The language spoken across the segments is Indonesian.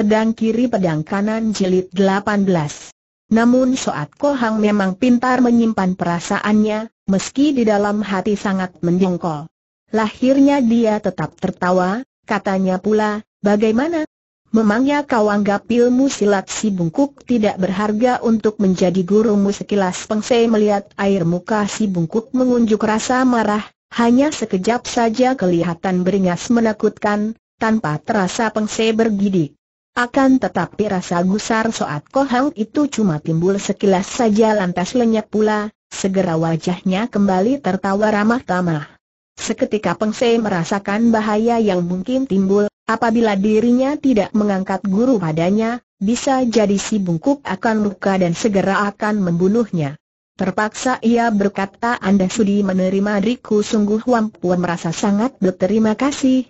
pedang kiri pedang kanan jilid 18. Namun Soat Kohang memang pintar menyimpan perasaannya, meski di dalam hati sangat mendongkol. Lahirnya dia tetap tertawa, katanya pula, bagaimana? Memangnya kau anggap ilmu silat si bungkuk tidak berharga untuk menjadi gurumu sekilas pengsei melihat air muka si bungkuk mengunjuk rasa marah, hanya sekejap saja kelihatan beringas menakutkan, tanpa terasa pengsei bergidik. Akan tetapi rasa gusar soat kohang itu cuma timbul sekilas saja lantas lenyap pula, segera wajahnya kembali tertawa ramah tamah. Seketika Pengse merasakan bahaya yang mungkin timbul, apabila dirinya tidak mengangkat guru padanya, bisa jadi si bungkuk akan luka dan segera akan membunuhnya. Terpaksa ia berkata Anda sudi menerima diriku sungguh Wampuan merasa sangat berterima kasih,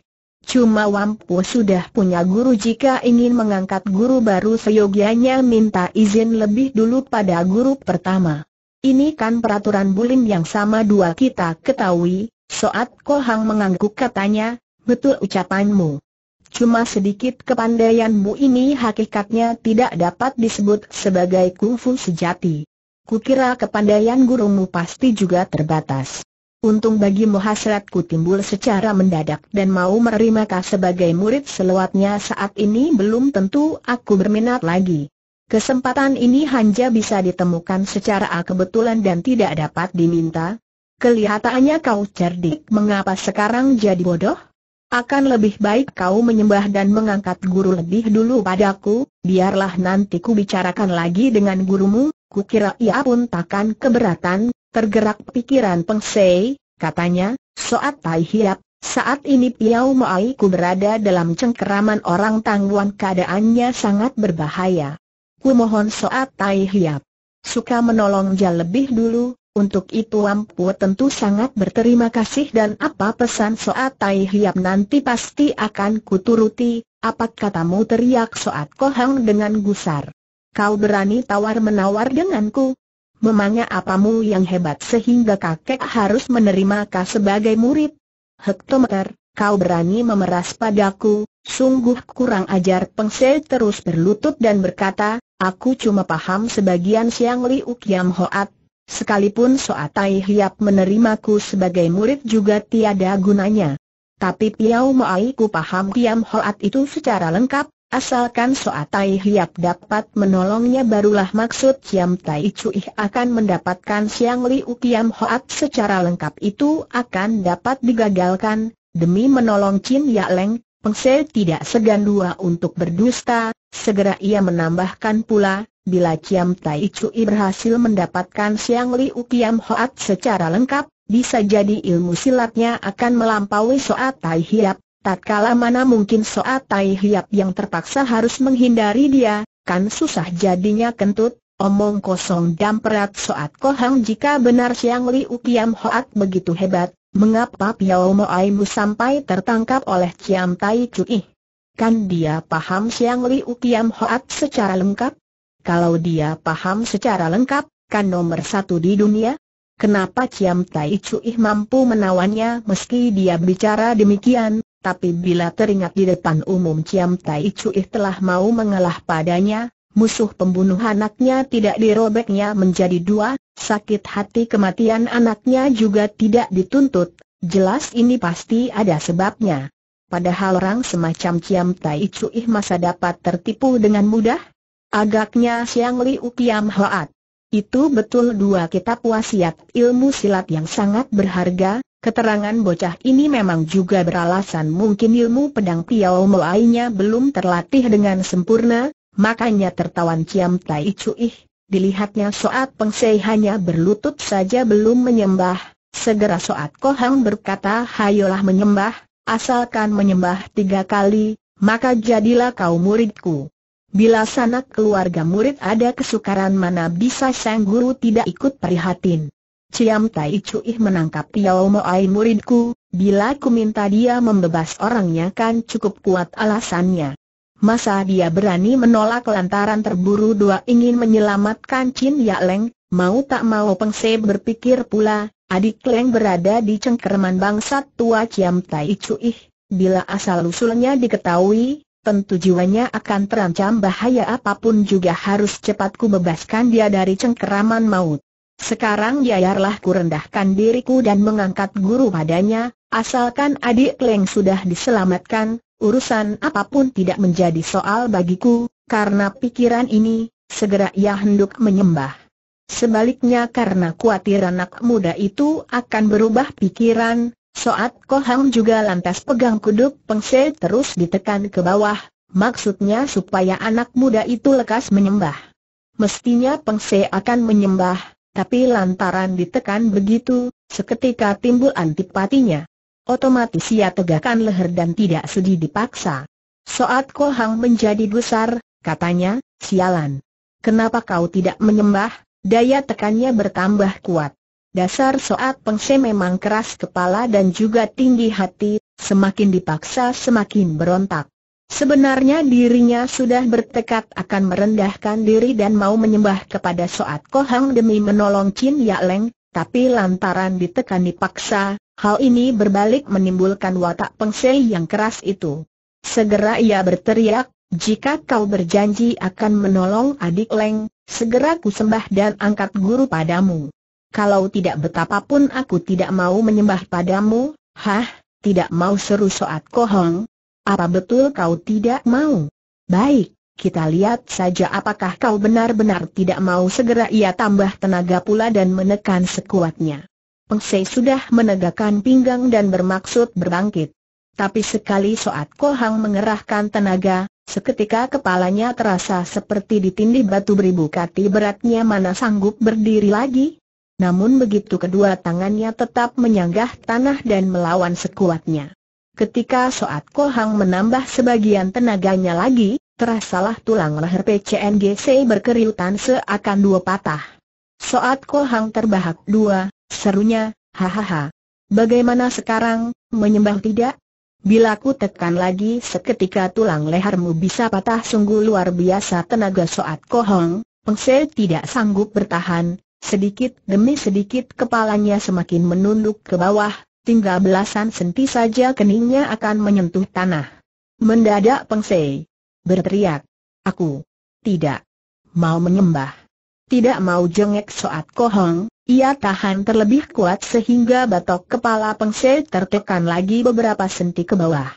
Cuma Wampu sudah punya guru jika ingin mengangkat guru baru seyogianya minta izin lebih dulu pada guru pertama. Ini kan peraturan bulim yang sama dua kita ketahui, Soat Kohang mengangguk katanya, betul ucapanmu. Cuma sedikit kepandaianmu ini hakikatnya tidak dapat disebut sebagai kufu sejati. Kukira kepandaian gurumu pasti juga terbatas. Untung bagimu hasratku timbul secara mendadak dan mau menerima kau sebagai murid selewatnya saat ini belum tentu aku berminat lagi. Kesempatan ini hanya bisa ditemukan secara kebetulan dan tidak dapat diminta. Kelihatannya kau cerdik mengapa sekarang jadi bodoh? Akan lebih baik kau menyembah dan mengangkat guru lebih dulu padaku, biarlah nanti ku bicarakan lagi dengan gurumu, Kukira ia pun takkan keberatan, tergerak pikiran Peng Sei, katanya, Soat Tai Hiap, saat ini Piau Moai ku berada dalam cengkeraman orang tangguan keadaannya sangat berbahaya. Ku mohon Soat Tai Hiap. Suka menolong Jal lebih dulu, untuk itu Ampu tentu sangat berterima kasih dan apa pesan Soat Tai Hiap nanti pasti akan kuturuti, apa katamu teriak Soat Kohang dengan gusar. Kau berani tawar-menawar denganku? Memangnya apamu yang hebat sehingga kakek harus menerima kau sebagai murid? Hektometer, kau berani memeras padaku, sungguh kurang ajar Pengsel terus berlutut dan berkata, aku cuma paham sebagian siang Liu Kiam Hoat. Sekalipun tai Hiap menerimaku sebagai murid juga tiada gunanya. Tapi Piau Maai ku paham Kiam Hoat itu secara lengkap, Asalkan Soa Tai Hiap dapat menolongnya barulah maksud Siam Tai Cui akan mendapatkan Siang Liu Kiam Hoat secara lengkap itu akan dapat digagalkan, demi menolong Chin Ya Leng, Peng Se tidak segan dua untuk berdusta, segera ia menambahkan pula, bila Siam Tai Cui berhasil mendapatkan Siang Liu Kiam Hoat secara lengkap, bisa jadi ilmu silatnya akan melampaui Soa Tai Hiap, Tatkala mana mungkin Soat Tai Hiap yang terpaksa harus menghindari dia, kan susah jadinya kentut, omong kosong dan perat Soat Kohang jika benar Siang Liu Kiam Hoat begitu hebat, mengapa Piao Moaimu sampai tertangkap oleh Ciam Tai Cui? Kan dia paham Siang Liu Kiam Hoat secara lengkap? Kalau dia paham secara lengkap, kan nomor satu di dunia? Kenapa Ciam Tai Cui mampu menawannya meski dia bicara demikian, tapi bila teringat di depan umum Ciam Tai Cui telah mau mengalah padanya, musuh pembunuh anaknya tidak dirobeknya menjadi dua, sakit hati kematian anaknya juga tidak dituntut, jelas ini pasti ada sebabnya. Padahal orang semacam Ciam Tai Cui masa dapat tertipu dengan mudah? Agaknya Siang Liu Kiam Hoat. Itu betul dua kitab wasiat ilmu silat yang sangat berharga, Keterangan bocah ini memang juga beralasan mungkin ilmu pedang Piao Moainya belum terlatih dengan sempurna, makanya tertawan Ciam Tai Cuih, dilihatnya Soat Pengsei hanya berlutut saja belum menyembah, segera Soat Kohang berkata hayolah menyembah, asalkan menyembah tiga kali, maka jadilah kau muridku. Bila sanak keluarga murid ada kesukaran mana bisa sang guru tidak ikut prihatin. Ciam Tai Chuih menangkap Yao Moai muridku, bila ku minta dia membebas orangnya kan cukup kuat alasannya. Masa dia berani menolak lantaran terburu dua ingin menyelamatkan Chin Ya Leng, mau tak mau Peng Se berpikir pula, adik Leng berada di cengkerman bangsat tua Ciam Tai Chuih. bila asal-usulnya diketahui, tentu jiwanya akan terancam bahaya apapun juga harus cepat ku bebaskan dia dari cengkeraman maut. Sekarang biarlah ku rendahkan diriku dan mengangkat guru padanya, asalkan adik Leng sudah diselamatkan, urusan apapun tidak menjadi soal bagiku, karena pikiran ini, segera ia hendak menyembah. Sebaliknya karena kuatir anak muda itu akan berubah pikiran, Soat Kohang juga lantas pegang kuduk pengse terus ditekan ke bawah, maksudnya supaya anak muda itu lekas menyembah. Mestinya pengse akan menyembah, tapi lantaran ditekan begitu, seketika timbul antipatinya. Otomatis ia tegakkan leher dan tidak sedih dipaksa. Soat Kohang menjadi besar, katanya, sialan. Kenapa kau tidak menyembah? Daya tekannya bertambah kuat. Dasar Soat Pengse memang keras kepala dan juga tinggi hati, semakin dipaksa semakin berontak. Sebenarnya dirinya sudah bertekad akan merendahkan diri dan mau menyembah kepada Soat Kohang demi menolong Chin Ya Leng, tapi lantaran ditekan dipaksa, hal ini berbalik menimbulkan watak pengsei yang keras itu. Segera ia berteriak, jika kau berjanji akan menolong adik Leng, segera ku sembah dan angkat guru padamu. Kalau tidak betapapun aku tidak mau menyembah padamu, hah, tidak mau seru Soat Kohang. Apa betul kau tidak mau? Baik, kita lihat saja apakah kau benar-benar tidak mau segera ia tambah tenaga pula dan menekan sekuatnya. Peng Sei sudah menegakkan pinggang dan bermaksud berbangkit. Tapi sekali Soat Kohang mengerahkan tenaga, seketika kepalanya terasa seperti ditindih batu beribu kati beratnya mana sanggup berdiri lagi. Namun begitu kedua tangannya tetap menyanggah tanah dan melawan sekuatnya. Ketika Soat Kohang menambah sebagian tenaganya lagi, terasalah tulang leher PCNGC berkeriutan seakan dua patah. Soat Kohang terbahak dua, serunya, hahaha. Bagaimana sekarang, menyembah tidak? Bila ku tekan lagi seketika tulang lehermu bisa patah sungguh luar biasa tenaga Soat Kohang, Pengsel tidak sanggup bertahan, sedikit demi sedikit kepalanya semakin menunduk ke bawah, tinggal belasan senti saja keningnya akan menyentuh tanah. Mendadak Pengsei berteriak, aku tidak mau menyembah. Tidak mau jengek soat kohong, ia tahan terlebih kuat sehingga batok kepala Pengsei tertekan lagi beberapa senti ke bawah.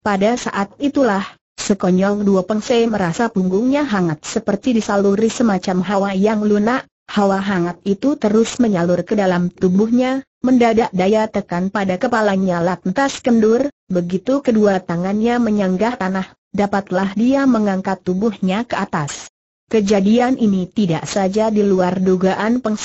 Pada saat itulah, sekonyong dua Pengsei merasa punggungnya hangat seperti disaluri semacam hawa yang lunak, Hawa hangat itu terus menyalur ke dalam tubuhnya, mendadak daya tekan pada kepalanya lantas kendur, begitu kedua tangannya menyanggah tanah, dapatlah dia mengangkat tubuhnya ke atas. Kejadian ini tidak saja di luar dugaan Peng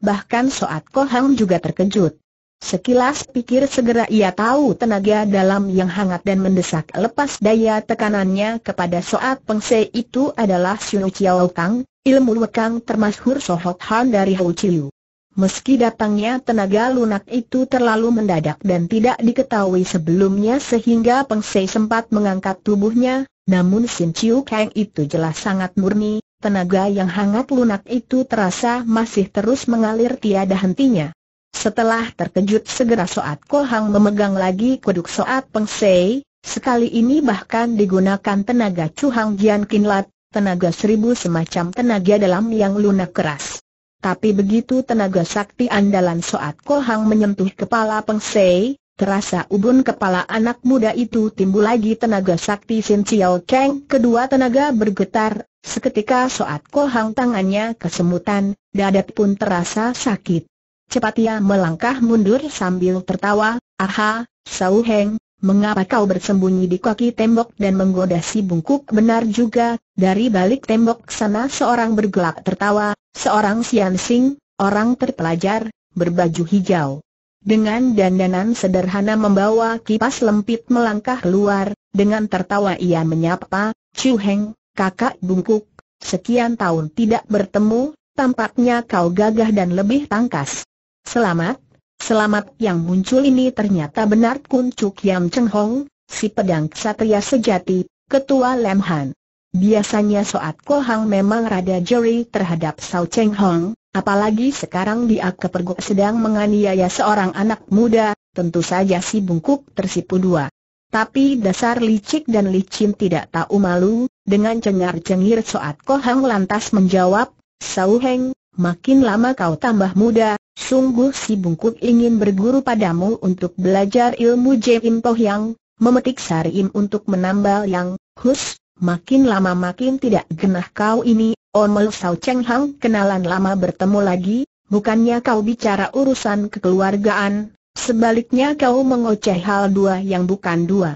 bahkan Soat Kohang juga terkejut. Sekilas pikir segera ia tahu tenaga dalam yang hangat dan mendesak lepas daya tekanannya kepada Soat Pengsei itu adalah Xiu Chiao Kang, Ilmu lekang termasyhur Sohok Han dari Hou Chiu. Meski datangnya tenaga lunak itu terlalu mendadak dan tidak diketahui sebelumnya sehingga Peng Sei sempat mengangkat tubuhnya, namun Sin Chiu Kang itu jelas sangat murni, tenaga yang hangat lunak itu terasa masih terus mengalir tiada hentinya. Setelah terkejut segera Soat Ko Hang memegang lagi kuduk Soat Peng Sei, sekali ini bahkan digunakan tenaga Chu Hang Jian Kin Lat, tenaga seribu semacam tenaga dalam yang lunak keras. Tapi begitu tenaga sakti andalan Soat Kohang menyentuh kepala Peng Sei, terasa ubun kepala anak muda itu timbul lagi tenaga sakti Sin Chiao Kang. Kedua tenaga bergetar, seketika Soat Kohang tangannya kesemutan, dadat pun terasa sakit. Cepat ia melangkah mundur sambil tertawa, aha, Sau Heng, Mengapa kau bersembunyi di kaki tembok dan menggoda si bungkuk? Benar juga, dari balik tembok sana seorang bergelak tertawa, seorang siansing, orang terpelajar, berbaju hijau. Dengan dandanan sederhana membawa kipas lempit melangkah keluar, dengan tertawa ia menyapa, Chu Heng, kakak bungkuk, sekian tahun tidak bertemu, tampaknya kau gagah dan lebih tangkas. Selamat, Selamat yang muncul ini ternyata benar Kun Cuk Yam Cheng Hong, si pedang ksatria sejati, ketua Lem Han. Biasanya Soat Hang memang rada jeri terhadap Sao Cheng Hong, apalagi sekarang dia kepergok sedang menganiaya seorang anak muda, tentu saja si bungkuk tersipu dua. Tapi dasar licik dan licin tidak tahu malu, dengan cengar-cengir Soat Hang lantas menjawab, Sao Heng, makin lama kau tambah muda, Sungguh si bungkuk ingin berguru padamu untuk belajar ilmu Jim Poh Yang, memetik Sarim untuk menambal Yang, Hus, makin lama makin tidak genah kau ini, Omel Sao Cheng Hang kenalan lama bertemu lagi, bukannya kau bicara urusan kekeluargaan, sebaliknya kau mengoceh hal dua yang bukan dua.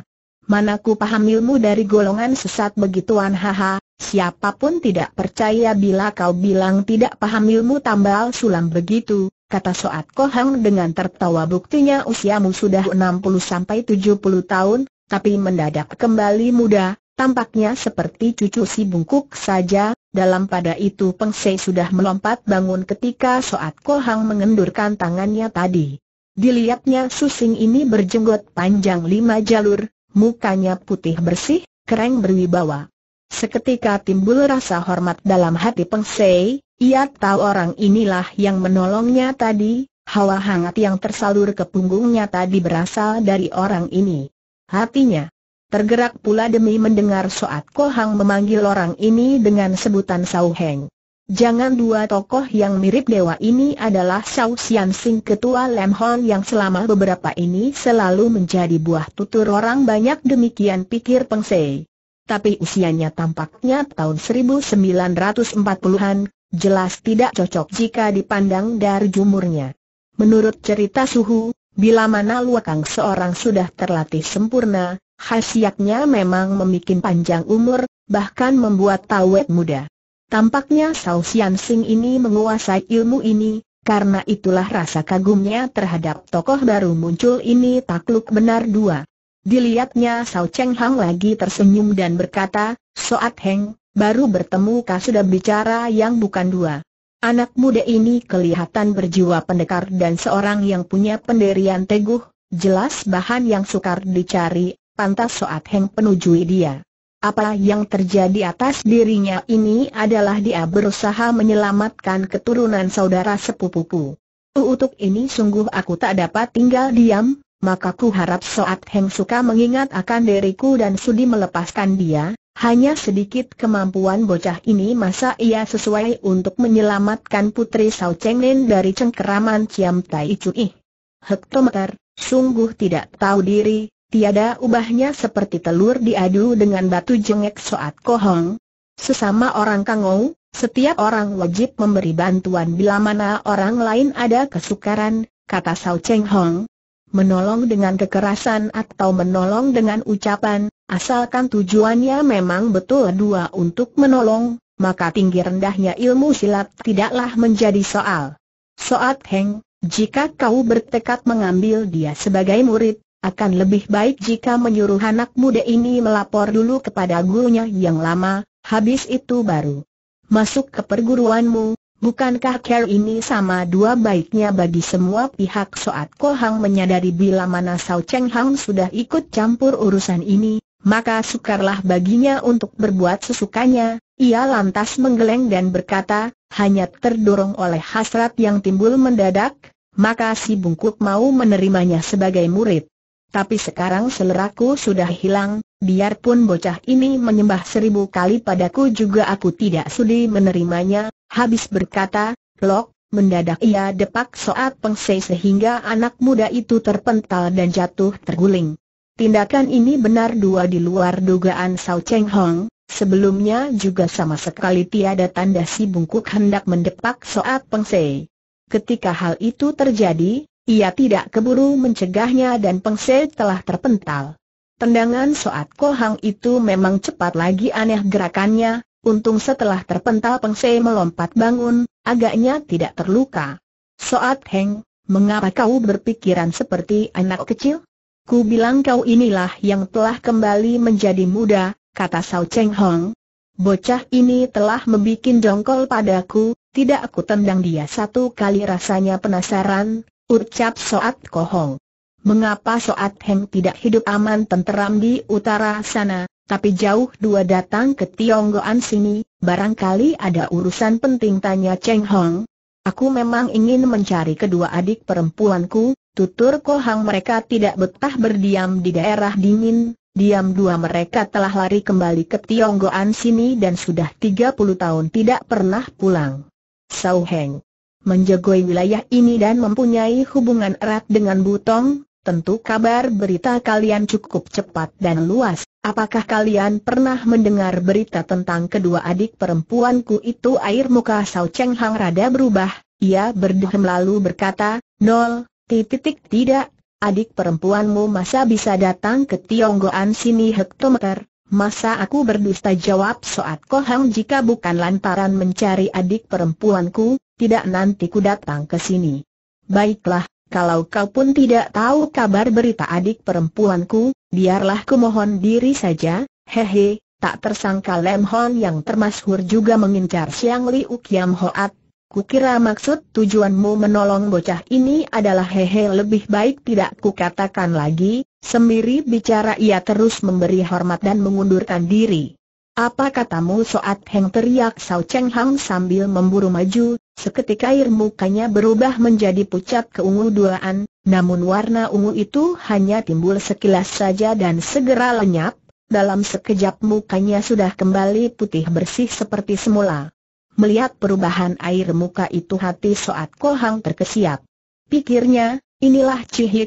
Manaku paham ilmu dari golongan sesat begituan haha, siapapun tidak percaya bila kau bilang tidak paham ilmu tambal sulam begitu, kata Soat Kohang dengan tertawa buktinya usiamu sudah 60-70 tahun, tapi mendadak kembali muda, tampaknya seperti cucu si bungkuk saja, dalam pada itu Peng Se sudah melompat bangun ketika Soat Kohang mengendurkan tangannya tadi. Dilihatnya susing ini berjenggot panjang lima jalur, mukanya putih bersih, keren berwibawa. Seketika timbul rasa hormat dalam hati Peng Se, ia tahu orang inilah yang menolongnya tadi, hawa hangat yang tersalur ke punggungnya tadi berasal dari orang ini. Hatinya tergerak pula demi mendengar Soat Kohang memanggil orang ini dengan sebutan Sau Heng. Jangan dua tokoh yang mirip dewa ini adalah Sau Sian Sing Ketua Lem Hon yang selama beberapa ini selalu menjadi buah tutur orang banyak demikian pikir Peng Sei. Tapi usianya tampaknya tahun 1940-an, jelas tidak cocok jika dipandang dari jumurnya. Menurut cerita Suhu, bila mana Luakang seorang sudah terlatih sempurna, khasiatnya memang membuat panjang umur, bahkan membuat tawet muda. Tampaknya Sao Sian Sing ini menguasai ilmu ini, karena itulah rasa kagumnya terhadap tokoh baru muncul ini takluk benar dua. Dilihatnya Sao Cheng Hang lagi tersenyum dan berkata, Soat Heng, baru bertemu kah sudah bicara yang bukan dua. Anak muda ini kelihatan berjiwa pendekar dan seorang yang punya pendirian teguh, jelas bahan yang sukar dicari, pantas Soat Heng penujui dia. Apa yang terjadi atas dirinya ini adalah dia berusaha menyelamatkan keturunan saudara sepupuku. Uutuk ini sungguh aku tak dapat tinggal diam, maka ku harap Soat Heng suka mengingat akan diriku dan sudi melepaskan dia, hanya sedikit kemampuan bocah ini masa ia sesuai untuk menyelamatkan putri Sao Cheng Lin dari cengkeraman Ciam Tai Cui. Hektometer, sungguh tidak tahu diri, tiada ubahnya seperti telur diadu dengan batu jengek Soat hong. Sesama orang Kangou, setiap orang wajib memberi bantuan bila mana orang lain ada kesukaran, kata Sao Cheng Hong menolong dengan kekerasan atau menolong dengan ucapan, asalkan tujuannya memang betul dua untuk menolong, maka tinggi rendahnya ilmu silat tidaklah menjadi soal. Soat Heng, jika kau bertekad mengambil dia sebagai murid, akan lebih baik jika menyuruh anak muda ini melapor dulu kepada gurunya yang lama, habis itu baru masuk ke perguruanmu, Bukankah care ini sama dua baiknya bagi semua pihak Soat Kohang menyadari bila mana Sao Cheng Hang sudah ikut campur urusan ini, maka sukarlah baginya untuk berbuat sesukanya, ia lantas menggeleng dan berkata, hanya terdorong oleh hasrat yang timbul mendadak, maka si bungkuk mau menerimanya sebagai murid. Tapi sekarang seleraku sudah hilang, biarpun bocah ini menyembah seribu kali padaku juga aku tidak sudi menerimanya, Habis berkata, Lok, mendadak ia depak soat pengsei sehingga anak muda itu terpental dan jatuh terguling. Tindakan ini benar dua di luar dugaan Sao Cheng Hong, sebelumnya juga sama sekali tiada tanda si bungkuk hendak mendepak soat pengsei. Ketika hal itu terjadi, ia tidak keburu mencegahnya dan pengsei telah terpental. Tendangan soat kohang itu memang cepat lagi aneh gerakannya, Untung setelah terpental Peng Fei melompat bangun, agaknya tidak terluka. Soat Heng, mengapa kau berpikiran seperti anak kecil? Ku bilang kau inilah yang telah kembali menjadi muda, kata Sao Cheng Hong. Bocah ini telah membuat jongkol padaku, tidak aku tendang dia satu kali rasanya penasaran, ucap Soat Kohong. Mengapa Soat Heng tidak hidup aman tenteram di utara sana, tapi jauh dua datang ke Tionggoan sini, barangkali ada urusan penting tanya Cheng Hong. Aku memang ingin mencari kedua adik perempuanku, tutur Kohang mereka tidak betah berdiam di daerah dingin, diam dua mereka telah lari kembali ke Tionggoan sini dan sudah 30 tahun tidak pernah pulang. Sau Heng menjagoi wilayah ini dan mempunyai hubungan erat dengan Butong, tentu kabar berita kalian cukup cepat dan luas. Apakah kalian pernah mendengar berita tentang kedua adik perempuanku itu air muka Sao Cheng Hang rada berubah, ia berdehem lalu berkata, Nol, titik tidak, adik perempuanmu masa bisa datang ke Tionggoan sini hektometer, masa aku berdusta jawab Soat Kohang jika bukan lantaran mencari adik perempuanku, tidak nanti ku datang ke sini. Baiklah, kalau kau pun tidak tahu kabar berita adik perempuanku, biarlah kumohon diri saja, hehe, tak tersangka Lem Hon yang termasuk juga mengincar Siang Liu Kiam Hoat. Kukira maksud tujuanmu menolong bocah ini adalah hehe lebih baik tidak kukatakan lagi, sembiri bicara ia terus memberi hormat dan mengundurkan diri. Apa katamu soat Heng teriak Sao Cheng Hang sambil memburu maju, Seketika air mukanya berubah menjadi pucat keungu-duaan, namun warna ungu itu hanya timbul sekilas saja dan segera lenyap, dalam sekejap mukanya sudah kembali putih bersih seperti semula. Melihat perubahan air muka itu hati Soat Kohang terkesiap. Pikirnya, inilah Cihi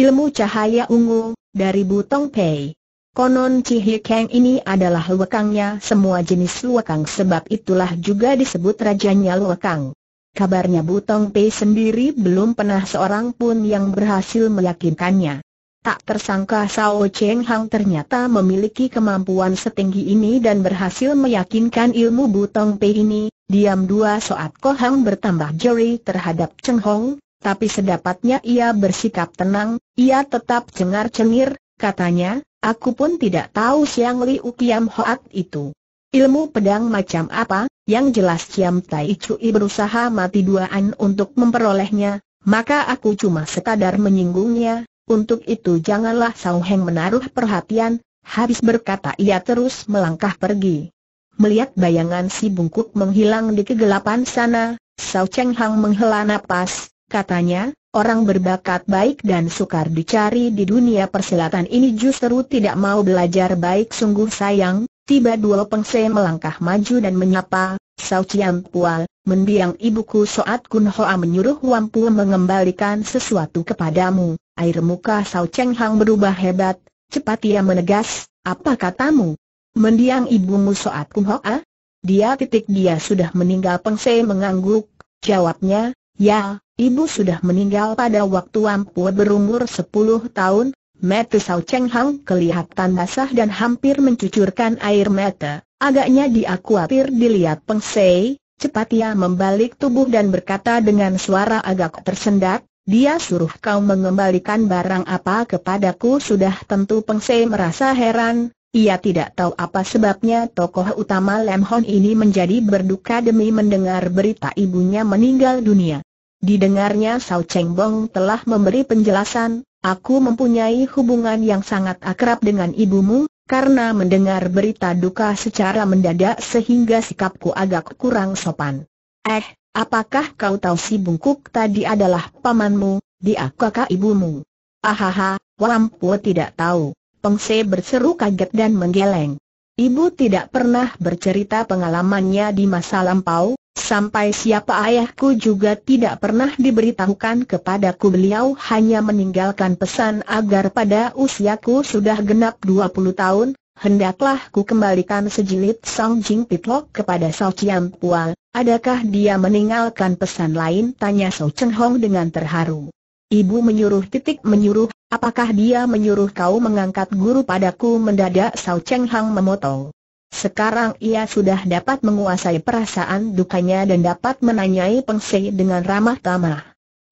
ilmu cahaya ungu, dari Butong Pei. Konon Cihikeng ini adalah lekangnya semua jenis lekang sebab itulah juga disebut rajanya lekang. Kabarnya Butong Pei sendiri belum pernah seorang pun yang berhasil meyakinkannya. Tak tersangka Sao Cheng Hang ternyata memiliki kemampuan setinggi ini dan berhasil meyakinkan ilmu Butong Pei ini, diam dua saat Ko Hang bertambah jeri terhadap Cheng Hong, tapi sedapatnya ia bersikap tenang, ia tetap cengar-cengir, katanya, Aku pun tidak tahu Siang Liu Kiam Hoat itu. Ilmu pedang macam apa, yang jelas Ciam Tai Cui berusaha mati duaan untuk memperolehnya, maka aku cuma sekadar menyinggungnya, untuk itu janganlah Sao Heng menaruh perhatian, habis berkata ia terus melangkah pergi. Melihat bayangan si bungkuk menghilang di kegelapan sana, Sao Cheng Hang menghela napas, katanya, Orang berbakat baik dan sukar dicari di dunia persilatan ini justru tidak mau belajar baik sungguh sayang, tiba dua pengse melangkah maju dan menyapa, Sao Chiam Pual, mendiang ibuku Soat Kun Hoa menyuruh Wampu mengembalikan sesuatu kepadamu, air muka Sao Cheng Hang berubah hebat, cepat ia menegas, apa katamu? Mendiang ibumu Soat Kun Hoa? Dia titik dia sudah meninggal pengse mengangguk, jawabnya, ya, Ibu sudah meninggal pada waktu ampuh berumur 10 tahun, mata Sao Cheng Hang kelihatan basah dan hampir mencucurkan air mata. Agaknya dia khawatir dilihat Peng Sei, cepat ia membalik tubuh dan berkata dengan suara agak tersendat, dia suruh kau mengembalikan barang apa kepadaku sudah tentu Peng Sei merasa heran, ia tidak tahu apa sebabnya tokoh utama Lem Hon ini menjadi berduka demi mendengar berita ibunya meninggal dunia. Didengarnya Sao Cheng Bong telah memberi penjelasan, aku mempunyai hubungan yang sangat akrab dengan ibumu, karena mendengar berita duka secara mendadak sehingga sikapku agak kurang sopan. Eh, apakah kau tahu si bungkuk tadi adalah pamanmu, dia kakak ibumu? Ahaha, Wampu tidak tahu. Pengse berseru kaget dan menggeleng. Ibu tidak pernah bercerita pengalamannya di masa lampau, Sampai siapa ayahku juga tidak pernah diberitahukan kepadaku beliau hanya meninggalkan pesan agar pada usiaku sudah genap 20 tahun, hendaklah ku kembalikan sejilid Song Jing Pitlok kepada Sao Chiam Pual, adakah dia meninggalkan pesan lain? Tanya Sao Cheng Hong dengan terharu. Ibu menyuruh titik menyuruh, apakah dia menyuruh kau mengangkat guru padaku mendadak Sao Cheng Hang memotong. Sekarang ia sudah dapat menguasai perasaan dukanya dan dapat menanyai Pengse dengan ramah tamah.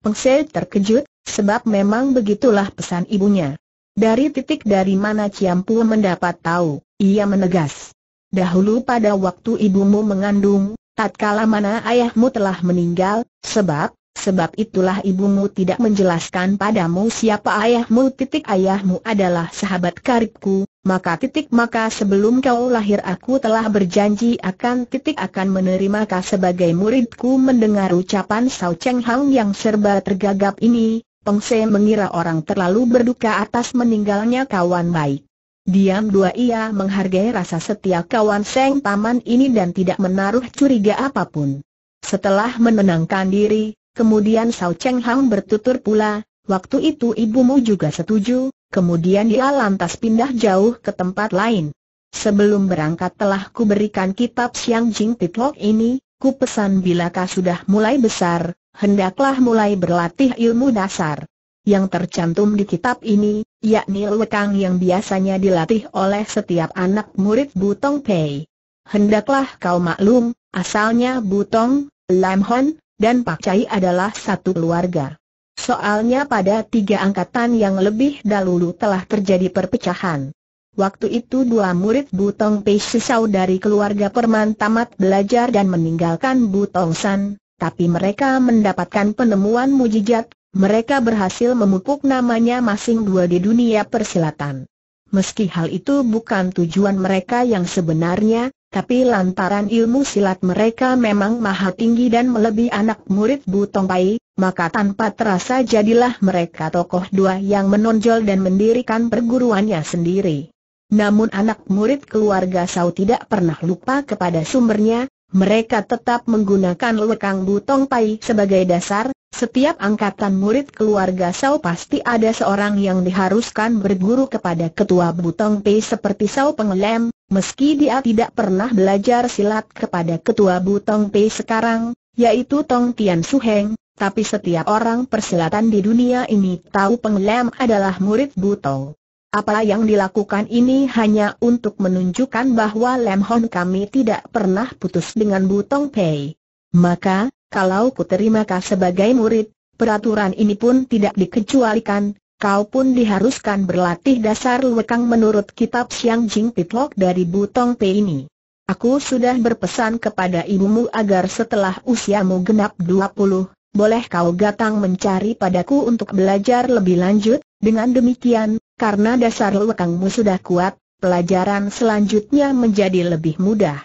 Pengse terkejut, sebab memang begitulah pesan ibunya. Dari titik dari mana Ciampu mendapat tahu, ia menegas. Dahulu pada waktu ibumu mengandung, kala mana ayahmu telah meninggal, sebab, sebab itulah ibumu tidak menjelaskan padamu siapa ayahmu. Titik ayahmu adalah sahabat karibku, maka titik maka sebelum kau lahir aku telah berjanji akan titik akan menerima kau sebagai muridku mendengar ucapan Sao Cheng Hang yang serba tergagap ini, Peng Se mengira orang terlalu berduka atas meninggalnya kawan baik. Diam dua ia menghargai rasa setia kawan Seng Paman ini dan tidak menaruh curiga apapun. Setelah menenangkan diri, kemudian Sao Cheng Hang bertutur pula, waktu itu ibumu juga setuju, kemudian dia lantas pindah jauh ke tempat lain. Sebelum berangkat telah kuberikan kitab Siang Jing Titlok ini, ku pesan bilakah sudah mulai besar, hendaklah mulai berlatih ilmu dasar. Yang tercantum di kitab ini, yakni lekang yang biasanya dilatih oleh setiap anak murid Butong Pei. Hendaklah kau maklum, asalnya Butong, Lam Hon, dan Pak Cai adalah satu keluarga. Soalnya pada tiga angkatan yang lebih dahulu telah terjadi perpecahan. Waktu itu dua murid Butong Pei dari keluarga Perman tamat belajar dan meninggalkan Butong San, tapi mereka mendapatkan penemuan mujizat, mereka berhasil memupuk namanya masing dua di dunia persilatan. Meski hal itu bukan tujuan mereka yang sebenarnya, tapi lantaran ilmu silat mereka memang maha tinggi dan melebihi anak murid Butong Pai, maka tanpa terasa jadilah mereka tokoh dua yang menonjol dan mendirikan perguruannya sendiri. Namun anak murid keluarga Sau tidak pernah lupa kepada sumbernya, mereka tetap menggunakan lekang butong pai sebagai dasar, setiap angkatan murid keluarga Sau pasti ada seorang yang diharuskan berguru kepada ketua butong pai seperti Sau Penglem, meski dia tidak pernah belajar silat kepada ketua butong pai sekarang, yaitu Tong Tian Suheng, tapi setiap orang persilatan di dunia ini tahu penglem adalah murid Butong. Apa yang dilakukan ini hanya untuk menunjukkan bahwa Lem Hon kami tidak pernah putus dengan Butong Pei. Maka, kalau ku terima kau sebagai murid, peraturan ini pun tidak dikecualikan, kau pun diharuskan berlatih dasar lekang menurut kitab Siang Jing Pitlok dari Butong Pei ini. Aku sudah berpesan kepada ibumu agar setelah usiamu genap 20 boleh kau datang mencari padaku untuk belajar lebih lanjut, dengan demikian, karena dasar lekangmu sudah kuat, pelajaran selanjutnya menjadi lebih mudah.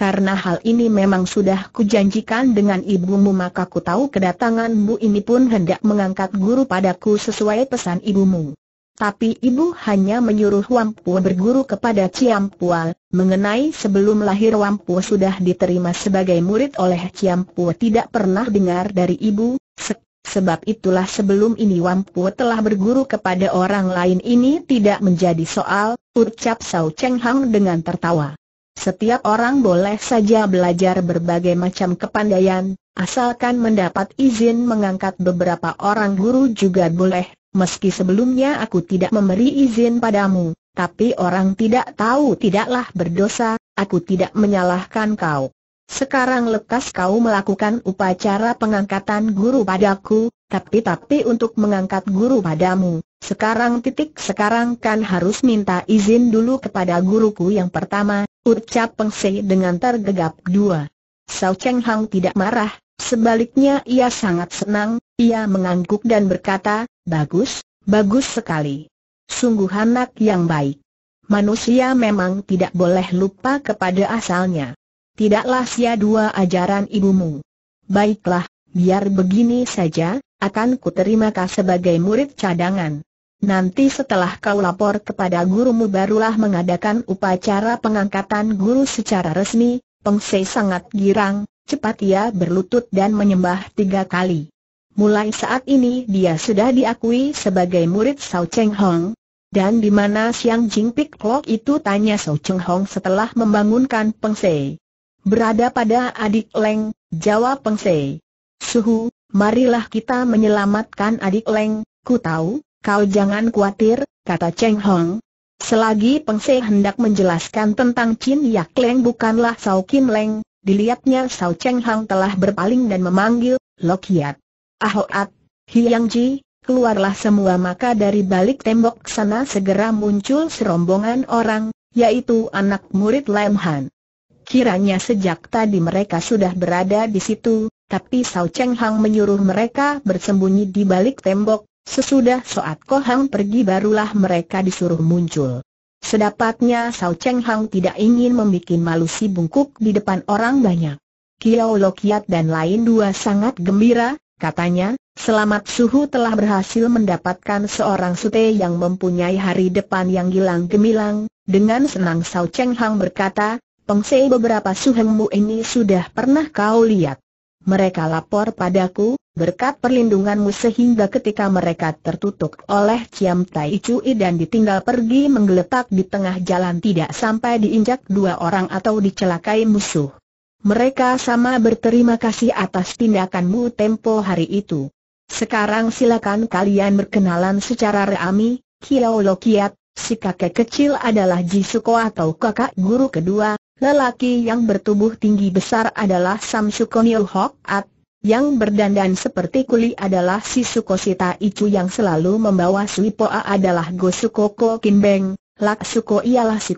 Karena hal ini memang sudah kujanjikan dengan ibumu maka ku tahu kedatanganmu ini pun hendak mengangkat guru padaku sesuai pesan ibumu. Tapi ibu hanya menyuruh Wampu berguru kepada Ciampual, mengenai sebelum lahir Wampu sudah diterima sebagai murid oleh Ciampu tidak pernah dengar dari ibu, sebab itulah sebelum ini Wampu telah berguru kepada orang lain ini tidak menjadi soal, ucap Sao Cheng Hang dengan tertawa. Setiap orang boleh saja belajar berbagai macam kepandaian, asalkan mendapat izin mengangkat beberapa orang guru juga boleh Meski sebelumnya aku tidak memberi izin padamu, tapi orang tidak tahu tidaklah berdosa, aku tidak menyalahkan kau. Sekarang lekas kau melakukan upacara pengangkatan guru padaku, tapi-tapi untuk mengangkat guru padamu, sekarang titik sekarang kan harus minta izin dulu kepada guruku yang pertama, ucap Peng dengan tergegap dua. Sao Cheng Hang tidak marah, sebaliknya ia sangat senang, ia mengangguk dan berkata, Bagus, bagus sekali. Sungguh anak yang baik. Manusia memang tidak boleh lupa kepada asalnya. Tidaklah sia dua ajaran ibumu. Baiklah, biar begini saja, akan kuterima kau sebagai murid cadangan. Nanti setelah kau lapor kepada gurumu barulah mengadakan upacara pengangkatan guru secara resmi, Pengsei sangat girang, cepat ia berlutut dan menyembah tiga kali. Mulai saat ini dia sudah diakui sebagai murid Sao Cheng Hong. Dan di mana Siang Jing Pik Lok itu tanya Sao Cheng Hong setelah membangunkan Peng Sei. Berada pada adik Leng, jawab Peng Sei. Suhu, marilah kita menyelamatkan adik Leng, ku tahu, kau jangan khawatir, kata Cheng Hong. Selagi Peng Sei hendak menjelaskan tentang Chin Yak Leng bukanlah Sao Kim Leng, dilihatnya Sao Cheng Hong telah berpaling dan memanggil, Lok Lokiat. Ahoat, hiyangji, keluarlah semua maka dari balik tembok sana segera muncul serombongan orang, yaitu anak murid Lam Han. Kiranya sejak tadi mereka sudah berada di situ, tapi Sao Cheng Hang menyuruh mereka bersembunyi di balik tembok, sesudah Soat Hang pergi barulah mereka disuruh muncul. Sedapatnya Sao Cheng Hang tidak ingin membuat malu si bungkuk di depan orang banyak. Kiao Lokiat dan lain dua sangat gembira, Katanya, Selamat Suhu telah berhasil mendapatkan seorang sute yang mempunyai hari depan yang gilang gemilang, dengan senang Sao Cheng Hang berkata, pengsei beberapa suhengmu ini sudah pernah kau lihat. Mereka lapor padaku, berkat perlindunganmu sehingga ketika mereka tertutup oleh Ciam Tai Cui dan ditinggal pergi menggeletak di tengah jalan tidak sampai diinjak dua orang atau dicelakai musuh. Mereka sama berterima kasih atas tindakanmu tempo hari itu. Sekarang silakan kalian berkenalan secara reami, Kiao Lokiat, si kakek kecil adalah Jisuko atau kakak guru kedua, lelaki yang bertubuh tinggi besar adalah Samsuko Nil yang berdandan seperti kuli adalah si Sita Icu yang selalu membawa Suipoa adalah Gosuko Ko Laksuko ialah si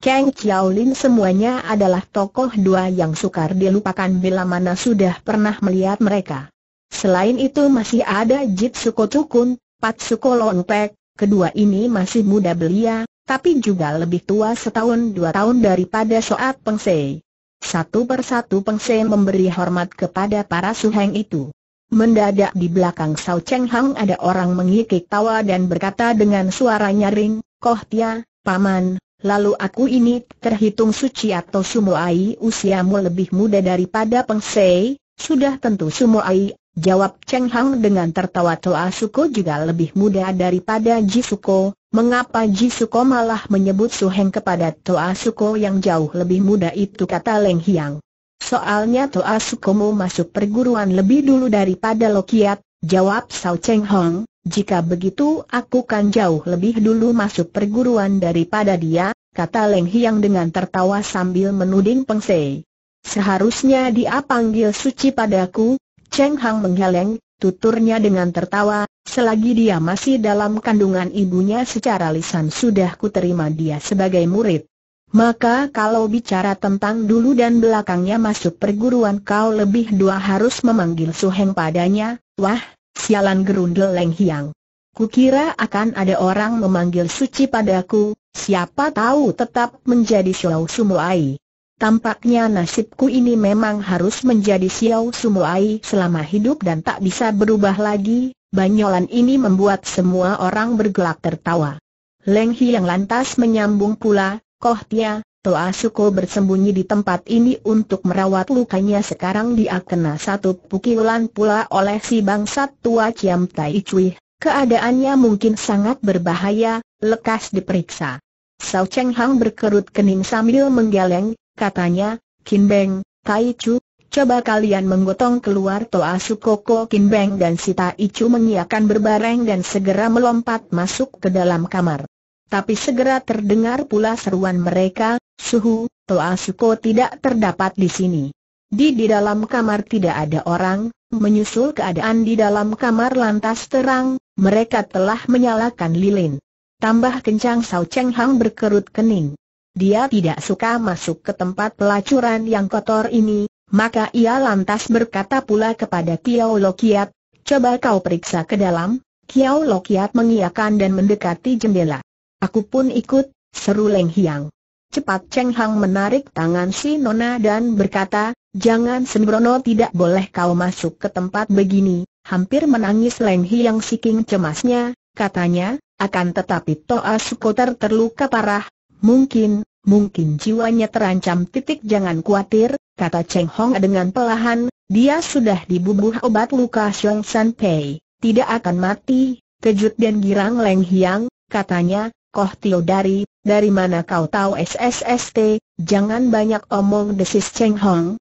Kang Xiaolin semuanya adalah tokoh dua yang sukar dilupakan bila mana sudah pernah melihat mereka. Selain itu masih ada Jit Suko Tukun, Pat Suko Lonpek, kedua ini masih muda belia, tapi juga lebih tua setahun dua tahun daripada Soat Pengsei. Satu persatu Pengsei memberi hormat kepada para suheng itu. Mendadak di belakang Sao Cheng Hang ada orang mengikik tawa dan berkata dengan suara nyaring, Koh Tia, Paman, lalu aku ini terhitung suci atau Sumoai usiamu lebih muda daripada Pengsei, sudah tentu Sumoai, jawab Cheng Hang dengan tertawa Toa Suko juga lebih muda daripada Jisuko, mengapa Jisuko malah menyebut Suheng kepada Toa Suko yang jauh lebih muda itu kata Leng Hiang. Soalnya Toa Suko mau masuk perguruan lebih dulu daripada Lokiat, jawab Sao Cheng Hang, jika begitu aku kan jauh lebih dulu masuk perguruan daripada dia, kata Leng Hiang dengan tertawa sambil menuding Peng Sei. Seharusnya dia panggil suci padaku, Cheng Hang menggeleng, tuturnya dengan tertawa, selagi dia masih dalam kandungan ibunya secara lisan sudah terima dia sebagai murid. Maka kalau bicara tentang dulu dan belakangnya masuk perguruan kau lebih dua harus memanggil Su Heng padanya, wah, Sialan gerundel Leng Hiang. Kukira akan ada orang memanggil suci padaku, siapa tahu tetap menjadi Xiao Sumuai. Tampaknya nasibku ini memang harus menjadi Xiao Sumuai selama hidup dan tak bisa berubah lagi, banyolan ini membuat semua orang bergelak tertawa. Leng Hiang lantas menyambung pula, Koh Tia, Toa Suko bersembunyi di tempat ini untuk merawat lukanya sekarang dia kena satu pukulan pula oleh si bangsat tua Ciam Tai Cui. Keadaannya mungkin sangat berbahaya, lekas diperiksa. Sao Cheng Hang berkerut kening sambil menggeleng, katanya, Kin Beng, Tai Chu, coba kalian menggotong keluar Toa Ko Kin Beng dan si Tai Chu mengiakan berbareng dan segera melompat masuk ke dalam kamar. Tapi segera terdengar pula seruan mereka, Suhu, Toa Suko tidak terdapat di sini. Di di dalam kamar tidak ada orang, menyusul keadaan di dalam kamar lantas terang, mereka telah menyalakan lilin. Tambah kencang Sao Cheng Hang berkerut kening. Dia tidak suka masuk ke tempat pelacuran yang kotor ini, maka ia lantas berkata pula kepada Kiao Lokiat, coba kau periksa ke dalam, Kiao Lokiat mengiakan dan mendekati jendela. Aku pun ikut, seru Leng Hiang. Cepat Cheng Hang menarik tangan si Nona dan berkata, jangan sembrono tidak boleh kau masuk ke tempat begini, hampir menangis Leng Hiang siking cemasnya, katanya, akan tetapi Toa Sukoter terluka parah, mungkin, mungkin jiwanya terancam titik jangan khawatir, kata Cheng Hong dengan pelahan, dia sudah dibubuh obat luka Xiong San Pei, tidak akan mati, kejut dan girang Leng Hiang, katanya, Koh Tio dari dari mana kau tahu SSST, jangan banyak omong desis Cheng Hong.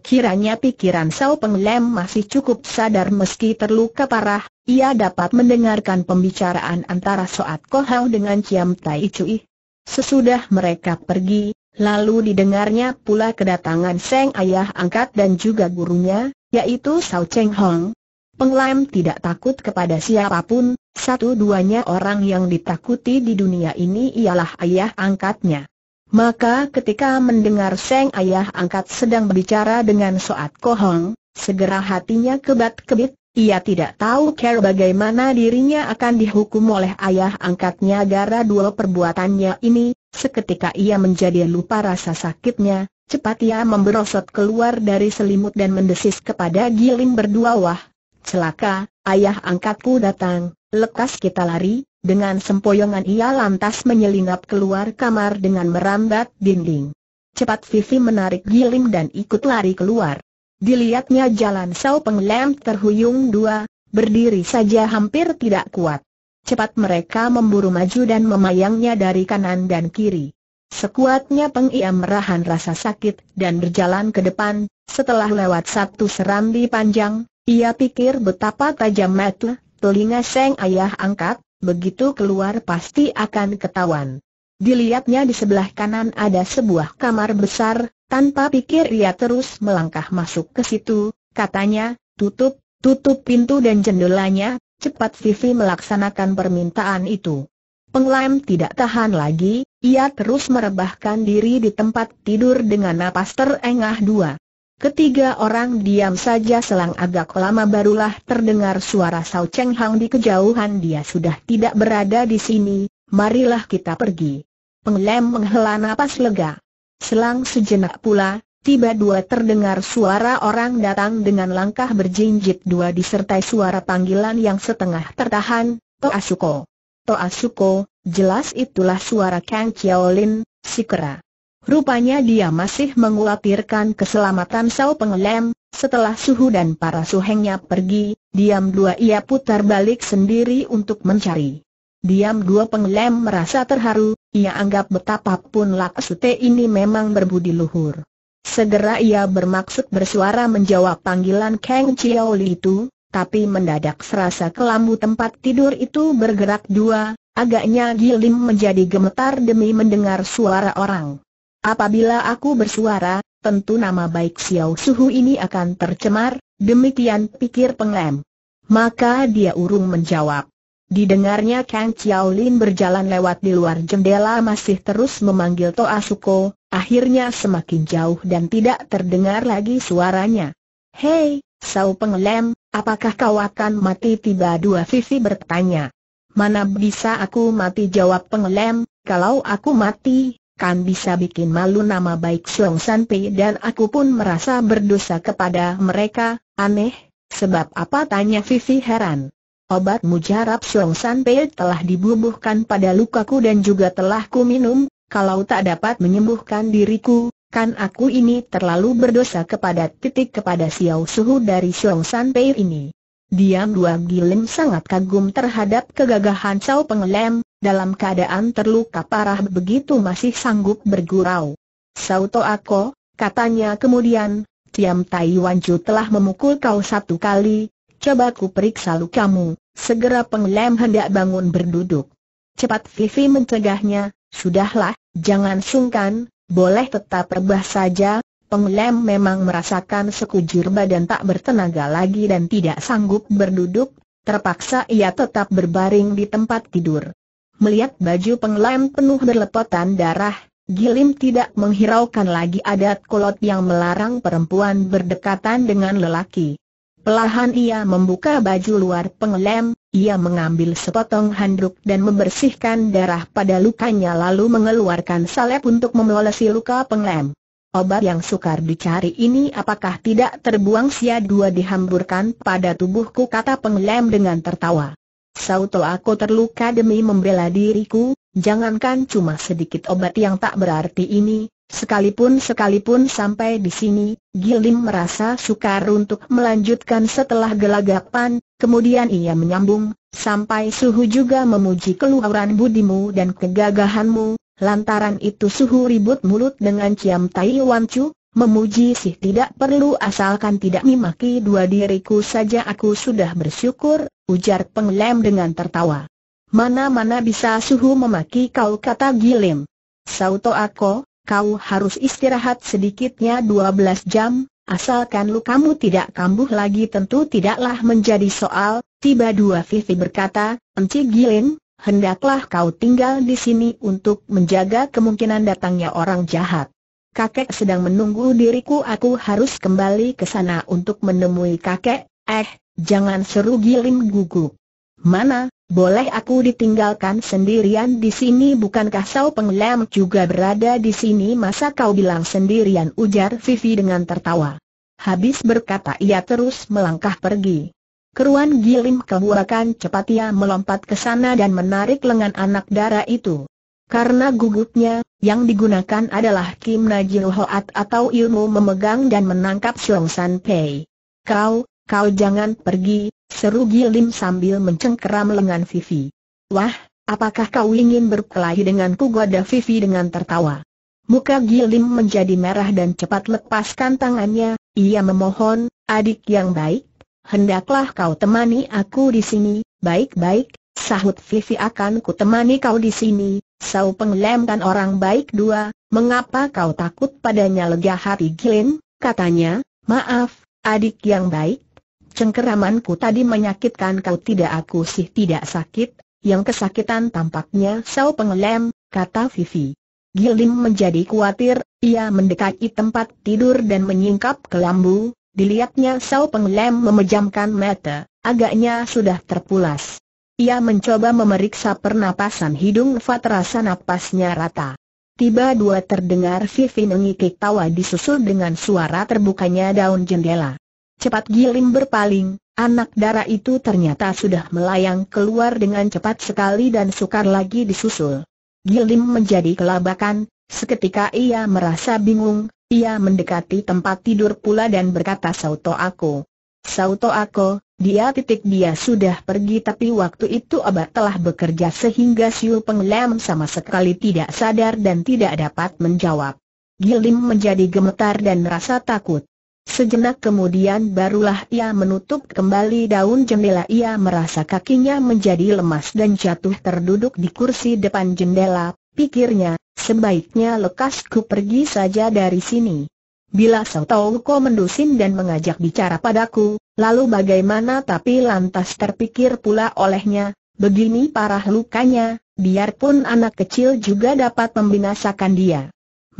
Kiranya pikiran Sao Peng Lem masih cukup sadar meski terluka parah, ia dapat mendengarkan pembicaraan antara Soat Kohau dengan Chiam Tai Cui. Sesudah mereka pergi, lalu didengarnya pula kedatangan Seng ayah angkat dan juga gurunya, yaitu Sao Cheng Hong. Penglem tidak takut kepada siapapun, satu-duanya orang yang ditakuti di dunia ini ialah ayah angkatnya. Maka ketika mendengar Seng ayah angkat sedang berbicara dengan Soat Kohong, segera hatinya kebat-kebit, ia tidak tahu care bagaimana dirinya akan dihukum oleh ayah angkatnya gara dua perbuatannya ini, seketika ia menjadi lupa rasa sakitnya, cepat ia memberosot keluar dari selimut dan mendesis kepada Giling berdua wah, celaka, ayah angkatku datang, Lekas kita lari, dengan sempoyongan ia lantas menyelinap keluar kamar dengan merambat dinding. Cepat Vivi menarik gilim dan ikut lari keluar. Dilihatnya jalan Sao Penglem terhuyung dua, berdiri saja hampir tidak kuat. Cepat mereka memburu maju dan memayangnya dari kanan dan kiri. Sekuatnya peng ia merahan rasa sakit dan berjalan ke depan, setelah lewat satu serambi panjang, ia pikir betapa tajam mata telinga Seng Ayah angkat, begitu keluar pasti akan ketahuan. Dilihatnya di sebelah kanan ada sebuah kamar besar, tanpa pikir ia terus melangkah masuk ke situ, katanya, tutup, tutup pintu dan jendelanya, cepat Vivi melaksanakan permintaan itu. Penglaim tidak tahan lagi, ia terus merebahkan diri di tempat tidur dengan napas terengah dua. Ketiga orang diam saja selang agak lama barulah terdengar suara Sao Cheng Hang di kejauhan dia sudah tidak berada di sini, marilah kita pergi. Penglem menghela napas lega. Selang sejenak pula, tiba dua terdengar suara orang datang dengan langkah berjinjit dua disertai suara panggilan yang setengah tertahan, Asuko. To Asuko. jelas itulah suara Kang Chiaolin, si kera. Rupanya dia masih mengkhawatirkan keselamatan Sao Pengelem, setelah Suhu dan para suhengnya pergi, diam dua ia putar balik sendiri untuk mencari. Diam dua Pengelem merasa terharu, ia anggap betapapun Laksute ini memang berbudi luhur. Segera ia bermaksud bersuara menjawab panggilan Kang Chiao itu, tapi mendadak serasa kelambu tempat tidur itu bergerak dua, agaknya Gilim menjadi gemetar demi mendengar suara orang. Apabila aku bersuara, tentu nama baik Xiao Suhu ini akan tercemar, demikian pikir penglem. Maka dia urung menjawab. Didengarnya Kang Xiaolin Lin berjalan lewat di luar jendela masih terus memanggil Toa Suko, akhirnya semakin jauh dan tidak terdengar lagi suaranya. Hei, Sao Penglem, apakah kau akan mati tiba dua Vivi bertanya. Mana bisa aku mati jawab Penglem, kalau aku mati, kan bisa bikin malu nama baik Siong San Pei dan aku pun merasa berdosa kepada mereka, aneh, sebab apa tanya Vivi heran. Obat mujarab Siong San Pei telah dibubuhkan pada lukaku dan juga telah ku minum, kalau tak dapat menyembuhkan diriku, kan aku ini terlalu berdosa kepada titik kepada Xiao Suhu dari Siong San Pei ini. Diam dua gilim sangat kagum terhadap kegagahan Cao Penglem, dalam keadaan terluka parah begitu masih sanggup bergurau. Sauto Ako, katanya kemudian, Tiam Tai Wanju telah memukul kau satu kali, coba ku periksa lukamu, segera penglem hendak bangun berduduk. Cepat Vivi mencegahnya, sudahlah, jangan sungkan, boleh tetap rebah saja, penglem memang merasakan sekujur badan tak bertenaga lagi dan tidak sanggup berduduk, terpaksa ia tetap berbaring di tempat tidur. Melihat baju pengelam penuh berlepotan darah, Gilim tidak menghiraukan lagi adat kolot yang melarang perempuan berdekatan dengan lelaki. Pelahan ia membuka baju luar pengelam, ia mengambil sepotong handuk dan membersihkan darah pada lukanya lalu mengeluarkan salep untuk memolesi luka pengelam. Obat yang sukar dicari ini apakah tidak terbuang sia-dua dihamburkan pada tubuhku kata pengelam dengan tertawa. Sauto aku terluka demi membela diriku, jangankan cuma sedikit obat yang tak berarti ini, Sekalipun-sekalipun sampai di sini, Gilim merasa sukar untuk melanjutkan setelah gelagapan, kemudian ia menyambung, sampai Suhu juga memuji keluaran budimu dan kegagahanmu, lantaran itu Suhu ribut mulut dengan Ciam Tai Wan Chu, memuji sih tidak perlu asalkan tidak memaki dua diriku saja aku sudah bersyukur, ujar Penglem dengan tertawa. Mana-mana bisa suhu memaki kau kata Gilim. Sauto aku, kau harus istirahat sedikitnya 12 jam, asalkan kamu tidak kambuh lagi tentu tidaklah menjadi soal, tiba dua Vivi berkata, Enci gilim hendaklah kau tinggal di sini untuk menjaga kemungkinan datangnya orang jahat. Kakek sedang menunggu diriku aku harus kembali ke sana untuk menemui kakek, eh, Jangan seru Giling gugup. Mana, boleh aku ditinggalkan sendirian di sini bukankah Sao penglem juga berada di sini masa kau bilang sendirian ujar Vivi dengan tertawa. Habis berkata ia terus melangkah pergi. Keruan Gilim kehurakan cepat ia melompat ke sana dan menarik lengan anak dara itu. Karena gugupnya, yang digunakan adalah Kim Hoat atau ilmu memegang dan menangkap Siong San Pei. Kau, Kau jangan pergi, seru Gilim sambil mencengkeram lengan Vivi. Wah, apakah kau ingin berkelahi denganku goda Vivi dengan tertawa. Muka Gilim menjadi merah dan cepat lepaskan tangannya, ia memohon, adik yang baik, hendaklah kau temani aku di sini, baik-baik, sahut Vivi akan ku temani kau di sini, sau penglemkan orang baik dua, mengapa kau takut padanya lega hati Gilim, katanya, maaf, adik yang baik, cengkeramanku tadi menyakitkan kau tidak aku sih tidak sakit, yang kesakitan tampaknya sau pengelem, kata Vivi. Gilim menjadi khawatir, ia mendekati tempat tidur dan menyingkap ke lambu, dilihatnya sau pengelem memejamkan mata, agaknya sudah terpulas. Ia mencoba memeriksa pernapasan hidung Fat terasa napasnya rata. Tiba dua terdengar Vivi mengikik tawa disusul dengan suara terbukanya daun jendela. Cepat Gilim berpaling, anak darah itu ternyata sudah melayang keluar dengan cepat sekali dan sukar lagi disusul. Gilim menjadi kelabakan, seketika ia merasa bingung, ia mendekati tempat tidur pula dan berkata sauto aku. Sauto aku, dia titik dia sudah pergi tapi waktu itu abad telah bekerja sehingga Siul penglem sama sekali tidak sadar dan tidak dapat menjawab. Gilim menjadi gemetar dan merasa takut. Sejenak kemudian barulah ia menutup kembali daun jendela Ia merasa kakinya menjadi lemas dan jatuh terduduk di kursi depan jendela Pikirnya, sebaiknya lekas ku pergi saja dari sini Bila kau mendusin dan mengajak bicara padaku, lalu bagaimana tapi lantas terpikir pula olehnya Begini parah lukanya, biarpun anak kecil juga dapat membinasakan dia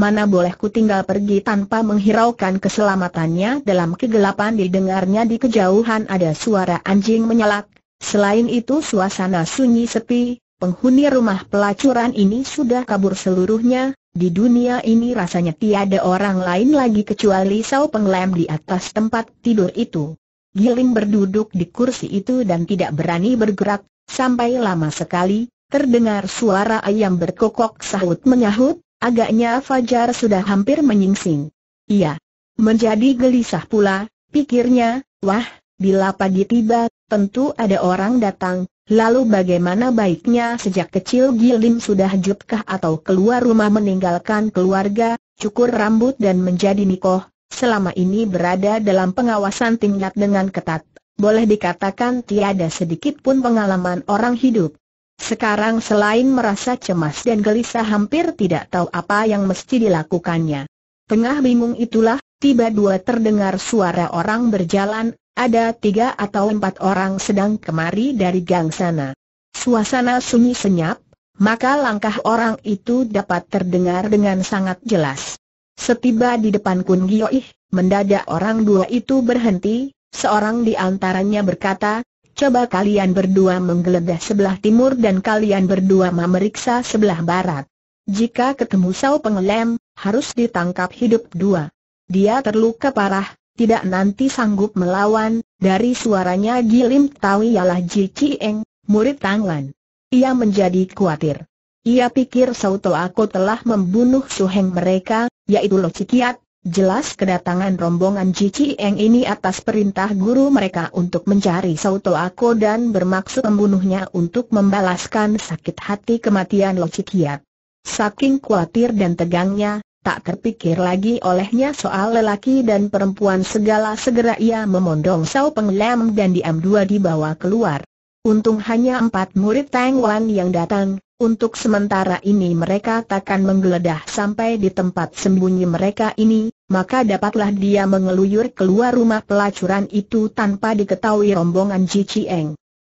mana boleh ku tinggal pergi tanpa menghiraukan keselamatannya dalam kegelapan didengarnya di kejauhan ada suara anjing menyalak, selain itu suasana sunyi sepi, penghuni rumah pelacuran ini sudah kabur seluruhnya, di dunia ini rasanya tiada orang lain lagi kecuali sau penglem di atas tempat tidur itu. Giling berduduk di kursi itu dan tidak berani bergerak, sampai lama sekali, terdengar suara ayam berkokok sahut menyahut, Agaknya Fajar sudah hampir menyingsing. Iya. Menjadi gelisah pula, pikirnya, wah, bila pagi tiba, tentu ada orang datang, lalu bagaimana baiknya sejak kecil Gilim sudah jutkah atau keluar rumah meninggalkan keluarga, cukur rambut dan menjadi nikoh, selama ini berada dalam pengawasan tingkat dengan ketat, boleh dikatakan tiada sedikit pun pengalaman orang hidup. Sekarang selain merasa cemas dan gelisah hampir tidak tahu apa yang mesti dilakukannya. Tengah bingung itulah, tiba dua terdengar suara orang berjalan, ada tiga atau empat orang sedang kemari dari gang sana. Suasana sunyi senyap, maka langkah orang itu dapat terdengar dengan sangat jelas. Setiba di depan Kun Gioih, mendadak orang dua itu berhenti, seorang di antaranya berkata, Coba kalian berdua menggeledah sebelah timur dan kalian berdua memeriksa sebelah barat. Jika ketemu Sao Pengelem, harus ditangkap hidup dua. Dia terluka parah, tidak nanti sanggup melawan, dari suaranya Gilim tahu ialah Ji Eng, murid Tanglan. Ia menjadi khawatir. Ia pikir Sauto aku telah membunuh suheng mereka, yaitu Lo Cikiat, Jelas kedatangan rombongan Cici Eng ini atas perintah guru mereka untuk mencari Sauto Ako dan bermaksud membunuhnya untuk membalaskan sakit hati kematian Lo Cikiat. Saking khawatir dan tegangnya, tak terpikir lagi olehnya soal lelaki dan perempuan segala segera ia memondong Sao Penglem dan diam dua dibawa keluar. Untung hanya empat murid Tang Wan yang datang, untuk sementara ini mereka takkan menggeledah sampai di tempat sembunyi mereka ini, maka dapatlah dia mengeluyur keluar rumah pelacuran itu tanpa diketahui rombongan Ji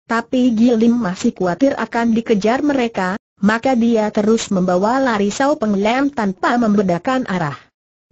Tapi Gilim masih khawatir akan dikejar mereka, maka dia terus membawa lari Sao Penglem tanpa membedakan arah.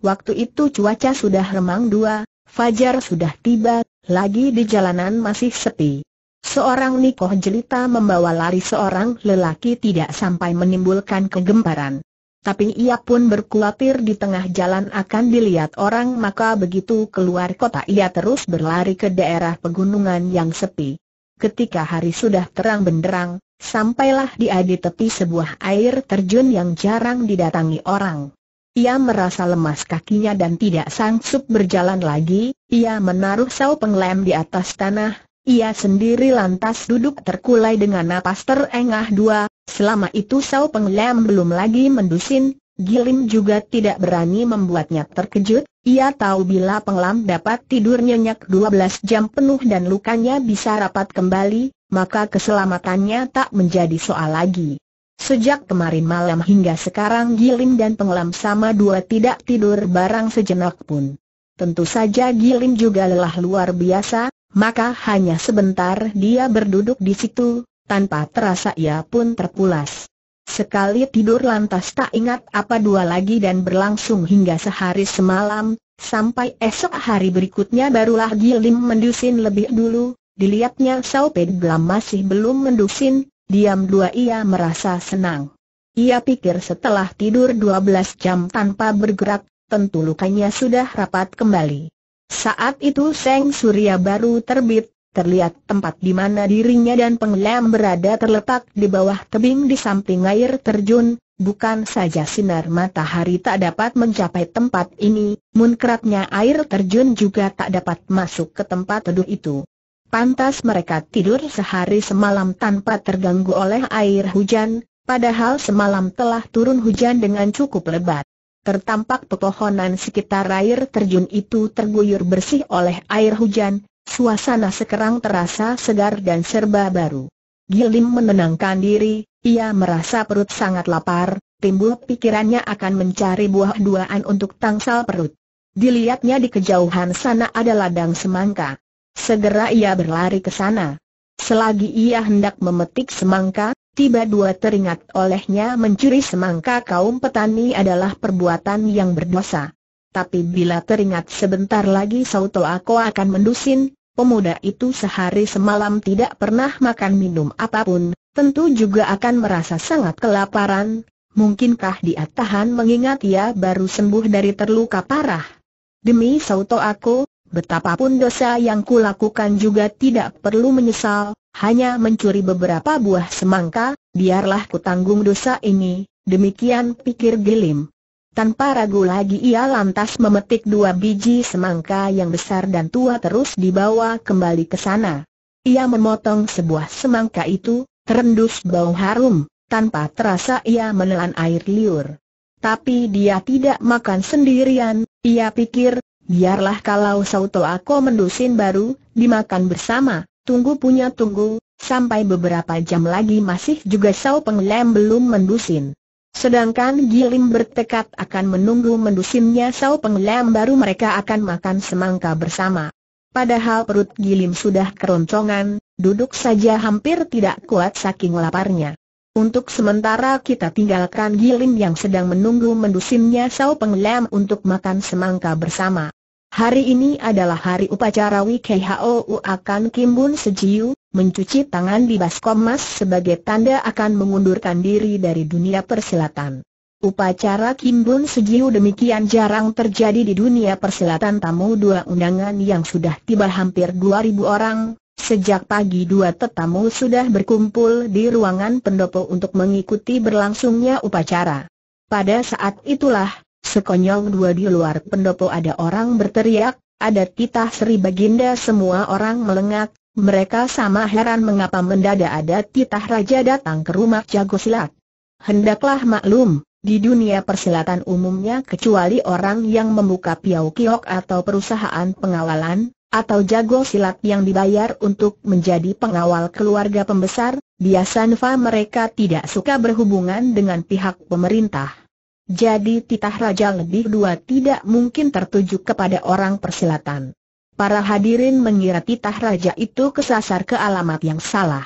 Waktu itu cuaca sudah remang dua, fajar sudah tiba, lagi di jalanan masih sepi. Seorang Nikoh jelita membawa lari seorang lelaki tidak sampai menimbulkan kegemparan. Tapi ia pun berkhawatir di tengah jalan akan dilihat orang maka begitu keluar kota ia terus berlari ke daerah pegunungan yang sepi. Ketika hari sudah terang benderang, sampailah dia di tepi sebuah air terjun yang jarang didatangi orang. Ia merasa lemas kakinya dan tidak sanggup berjalan lagi, ia menaruh sau penglem di atas tanah, ia sendiri lantas duduk terkulai dengan napas terengah dua, selama itu Sao Peng Lam belum lagi mendusin, Gilim juga tidak berani membuatnya terkejut, ia tahu bila penglam dapat tidur nyenyak 12 jam penuh dan lukanya bisa rapat kembali, maka keselamatannya tak menjadi soal lagi. Sejak kemarin malam hingga sekarang Gilim dan penglam sama dua tidak tidur barang sejenak pun. Tentu saja Gilim juga lelah luar biasa, maka hanya sebentar dia berduduk di situ, tanpa terasa ia pun terpulas. Sekali tidur lantas tak ingat apa dua lagi dan berlangsung hingga sehari semalam, sampai esok hari berikutnya barulah Gilim mendusin lebih dulu, dilihatnya Sao Pedglam masih belum mendusin, diam dua ia merasa senang. Ia pikir setelah tidur 12 jam tanpa bergerak, tentu lukanya sudah rapat kembali. Saat itu Seng Surya baru terbit, terlihat tempat di mana dirinya dan penglem berada terletak di bawah tebing di samping air terjun, bukan saja sinar matahari tak dapat mencapai tempat ini, munkratnya air terjun juga tak dapat masuk ke tempat teduh itu. Pantas mereka tidur sehari semalam tanpa terganggu oleh air hujan, padahal semalam telah turun hujan dengan cukup lebat tertampak pepohonan sekitar air terjun itu terguyur bersih oleh air hujan, suasana sekarang terasa segar dan serba baru. Gilim menenangkan diri, ia merasa perut sangat lapar, timbul pikirannya akan mencari buah duaan untuk tangsal perut. Dilihatnya di kejauhan sana ada ladang semangka. Segera ia berlari ke sana. Selagi ia hendak memetik semangka, Tiba dua teringat olehnya mencuri semangka kaum petani adalah perbuatan yang berdosa. Tapi bila teringat sebentar lagi Sauto Ako akan mendusin, pemuda itu sehari semalam tidak pernah makan minum apapun, tentu juga akan merasa sangat kelaparan, mungkinkah dia tahan mengingat ia baru sembuh dari terluka parah. Demi Sauto Ako, Betapapun dosa yang kulakukan juga tidak perlu menyesal, hanya mencuri beberapa buah semangka, biarlah kutanggung dosa ini, demikian pikir Gilim. Tanpa ragu lagi ia lantas memetik dua biji semangka yang besar dan tua terus dibawa kembali ke sana. Ia memotong sebuah semangka itu, terendus bau harum, tanpa terasa ia menelan air liur. Tapi dia tidak makan sendirian, ia pikir, biarlah kalau sauto aku mendusin baru, dimakan bersama, tunggu punya tunggu, sampai beberapa jam lagi masih juga sau penglem belum mendusin. Sedangkan Gilim bertekad akan menunggu mendusinnya sau penglem baru mereka akan makan semangka bersama. Padahal perut Gilim sudah keroncongan, duduk saja hampir tidak kuat saking laparnya. Untuk sementara kita tinggalkan Gilim yang sedang menunggu mendusinnya sau penglem untuk makan semangka bersama. Hari ini adalah hari upacara WKHOU akan Kimbun Sejiu, mencuci tangan di baskom mas sebagai tanda akan mengundurkan diri dari dunia persilatan. Upacara Kimbun Sejiu demikian jarang terjadi di dunia persilatan tamu dua undangan yang sudah tiba hampir 2000 orang, Sejak pagi dua tetamu sudah berkumpul di ruangan pendopo untuk mengikuti berlangsungnya upacara. Pada saat itulah, Sekonyong dua di luar pendopo ada orang berteriak, ada titah Sri Baginda semua orang melengak, mereka sama heran mengapa mendadak ada titah raja datang ke rumah jago silat. Hendaklah maklum, di dunia persilatan umumnya kecuali orang yang membuka piau kiok atau perusahaan pengawalan, atau jago silat yang dibayar untuk menjadi pengawal keluarga pembesar, biasanya mereka tidak suka berhubungan dengan pihak pemerintah. Jadi titah raja lebih dua tidak mungkin tertuju kepada orang persilatan. Para hadirin mengira titah raja itu kesasar ke alamat yang salah.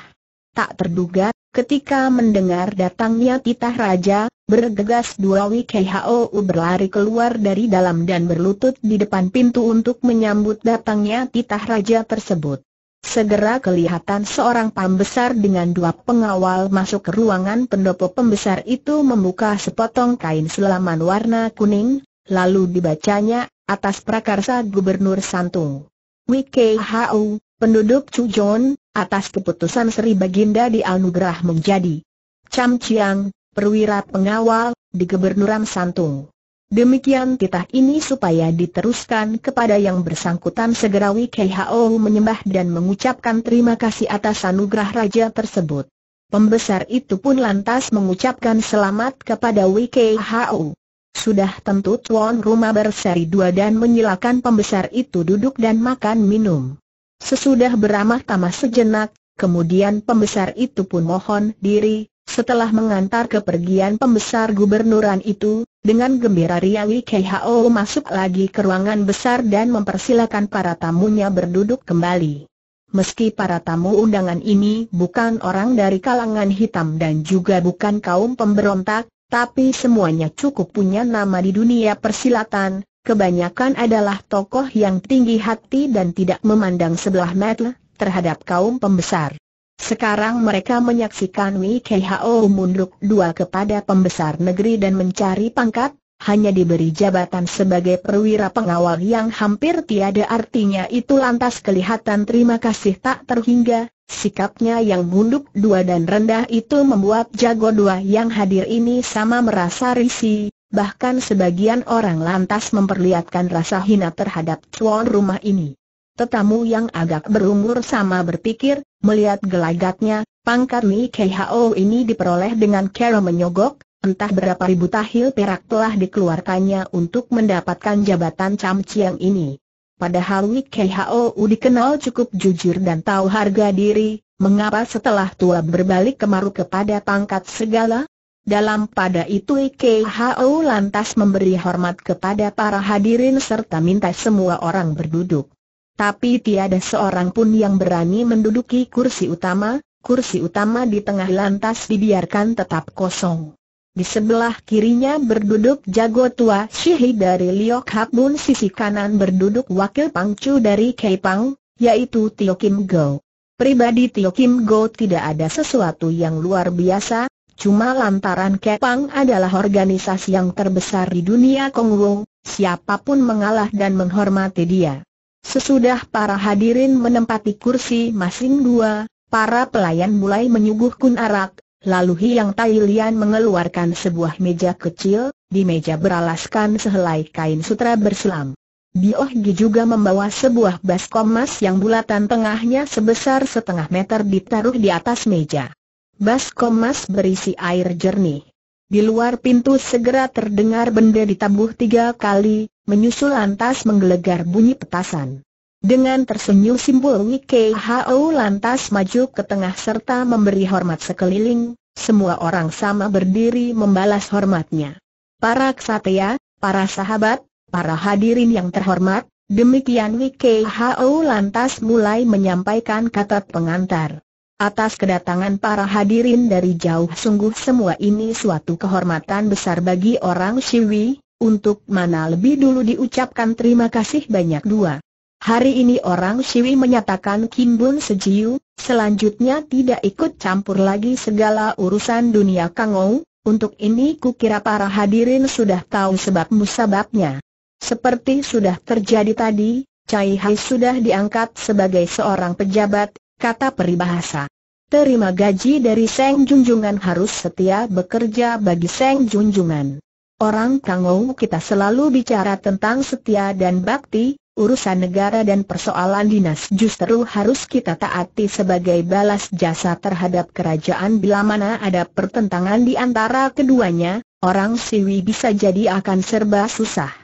Tak terduga, ketika mendengar datangnya titah raja, bergegas dua WKHOU berlari keluar dari dalam dan berlutut di depan pintu untuk menyambut datangnya titah raja tersebut. Segera kelihatan seorang pembesar dengan dua pengawal masuk ke ruangan pendopo pembesar itu membuka sepotong kain selaman warna kuning, lalu dibacanya, atas prakarsa Gubernur Santung. WKHU, penduduk Chujon, atas keputusan Sri Baginda di Anugerah menjadi Cam Chiang, perwira pengawal, di Gubernuran Santung. Demikian titah ini supaya diteruskan kepada yang bersangkutan segera WKHO menyembah dan mengucapkan terima kasih atas anugerah raja tersebut. Pembesar itu pun lantas mengucapkan selamat kepada WKHO. Sudah tentu tuan rumah berseri dua dan menyilakan pembesar itu duduk dan makan minum. Sesudah beramah tamah sejenak, kemudian pembesar itu pun mohon diri, setelah mengantar kepergian pembesar gubernuran itu, dengan gembira Riawi KHO masuk lagi ke ruangan besar dan mempersilakan para tamunya berduduk kembali. Meski para tamu undangan ini bukan orang dari kalangan hitam dan juga bukan kaum pemberontak, tapi semuanya cukup punya nama di dunia persilatan, kebanyakan adalah tokoh yang tinggi hati dan tidak memandang sebelah mata terhadap kaum pembesar. Sekarang mereka menyaksikan WKHO munduk dua kepada pembesar negeri dan mencari pangkat, hanya diberi jabatan sebagai perwira pengawal yang hampir tiada artinya itu lantas kelihatan terima kasih tak terhingga, sikapnya yang munduk dua dan rendah itu membuat jago dua yang hadir ini sama merasa risih, bahkan sebagian orang lantas memperlihatkan rasa hina terhadap tuan rumah ini. Tetamu yang agak berumur sama berpikir, melihat gelagatnya, pangkat Mi KHO ini diperoleh dengan cara menyogok, entah berapa ribu tahil perak telah dikeluarkannya untuk mendapatkan jabatan Cam Chiang ini. Padahal Mi KHO dikenal cukup jujur dan tahu harga diri, mengapa setelah tua berbalik kemaru kepada pangkat segala? Dalam pada itu KHO lantas memberi hormat kepada para hadirin serta minta semua orang berduduk. Tapi tiada seorang pun yang berani menduduki kursi utama, kursi utama di tengah lantas dibiarkan tetap kosong. Di sebelah kirinya berduduk jago tua Shihi dari Liok Hak sisi kanan berduduk wakil pangcu dari Keipang, yaitu Tio Kim Go. Pribadi Tio Kim Go tidak ada sesuatu yang luar biasa, cuma lantaran Keipang adalah organisasi yang terbesar di dunia Wu, siapapun mengalah dan menghormati dia. Sesudah para hadirin menempati kursi masing dua, para pelayan mulai menyuguhkan arak, lalu Hiang Tai Lian mengeluarkan sebuah meja kecil, di meja beralaskan sehelai kain sutra berselam. Bioh Gi juga membawa sebuah baskom emas yang bulatan tengahnya sebesar setengah meter ditaruh di atas meja. Baskom emas berisi air jernih. Di luar pintu segera terdengar benda ditabuh tiga kali, menyusul lantas menggelegar bunyi petasan. Dengan tersenyum simbol W.K.H.O lantas maju ke tengah serta memberi hormat sekeliling, semua orang sama berdiri membalas hormatnya. Para ksatria, para sahabat, para hadirin yang terhormat, demikian W.K.H.O lantas mulai menyampaikan kata pengantar. Atas kedatangan para hadirin dari jauh sungguh semua ini suatu kehormatan besar bagi orang Siwi, untuk mana lebih dulu diucapkan terima kasih banyak dua. Hari ini orang Siwi menyatakan Kim Bun Sejiu, selanjutnya tidak ikut campur lagi segala urusan dunia Kang Ou, untuk ini kukira para hadirin sudah tahu sebab-musababnya. Seperti sudah terjadi tadi, Cai Hai sudah diangkat sebagai seorang pejabat, kata peribahasa. Terima gaji dari Seng Junjungan harus setia bekerja bagi Seng Junjungan. Orang Kangou kita selalu bicara tentang setia dan bakti, urusan negara dan persoalan dinas justru harus kita taati sebagai balas jasa terhadap kerajaan bila mana ada pertentangan di antara keduanya, orang Siwi bisa jadi akan serba susah.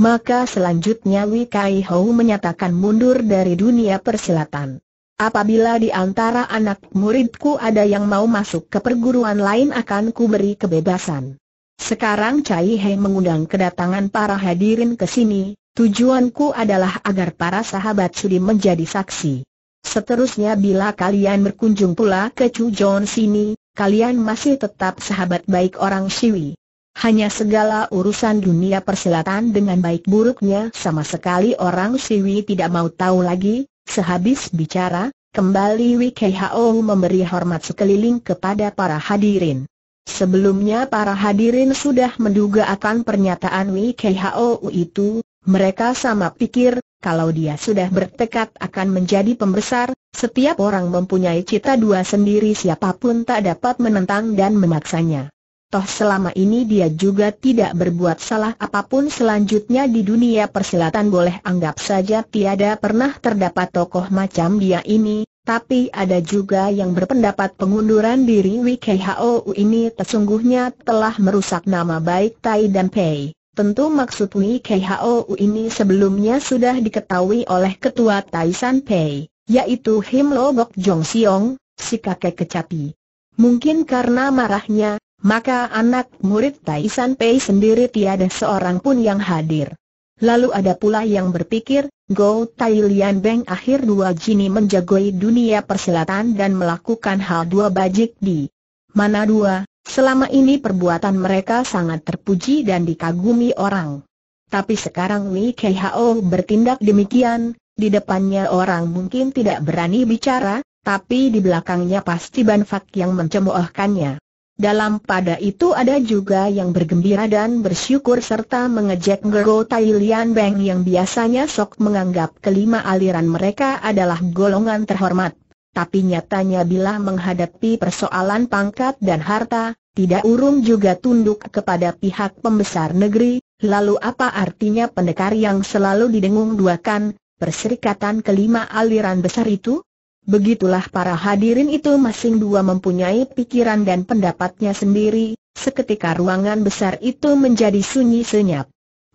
Maka selanjutnya Wikai Hou menyatakan mundur dari dunia persilatan. Apabila di antara anak muridku ada yang mau masuk ke perguruan lain akan kuberi kebebasan. Sekarang Cai He mengundang kedatangan para hadirin ke sini, tujuanku adalah agar para sahabat Sudi menjadi saksi. Seterusnya bila kalian berkunjung pula ke John sini, kalian masih tetap sahabat baik orang Siwi. Hanya segala urusan dunia persilatan dengan baik buruknya sama sekali orang Siwi tidak mau tahu lagi, sehabis bicara, kembali Wei Wikehao memberi hormat sekeliling kepada para hadirin. Sebelumnya para hadirin sudah menduga akan pernyataan Hou itu, mereka sama pikir, kalau dia sudah bertekad akan menjadi pembesar, setiap orang mempunyai cita dua sendiri siapapun tak dapat menentang dan memaksanya. Toh selama ini dia juga tidak berbuat salah apapun selanjutnya di dunia persilatan boleh anggap saja tiada pernah terdapat tokoh macam dia ini, tapi ada juga yang berpendapat pengunduran diri WKHOU ini sesungguhnya telah merusak nama baik Tai dan Pei. Tentu maksud WKHOU ini sebelumnya sudah diketahui oleh Ketua Tai San Pei, yaitu Him Lo Bok Jong Siong, si kakek kecapi. Mungkin karena marahnya, maka anak murid Tai San Pei sendiri tiada seorang pun yang hadir. Lalu ada pula yang berpikir, Go Tai Lian Beng akhir dua jini menjagoi dunia perselatan dan melakukan hal dua bajik di mana dua, selama ini perbuatan mereka sangat terpuji dan dikagumi orang. Tapi sekarang Wei Kehao bertindak demikian, di depannya orang mungkin tidak berani bicara, tapi di belakangnya pasti banfak yang mencemoohkannya. Dalam pada itu ada juga yang bergembira dan bersyukur serta mengejek Gero Tai Lian Beng yang biasanya sok menganggap kelima aliran mereka adalah golongan terhormat. Tapi nyatanya bila menghadapi persoalan pangkat dan harta, tidak urung juga tunduk kepada pihak pembesar negeri, lalu apa artinya pendekar yang selalu didengung duakan, perserikatan kelima aliran besar itu? Begitulah para hadirin itu masing dua mempunyai pikiran dan pendapatnya sendiri, seketika ruangan besar itu menjadi sunyi senyap.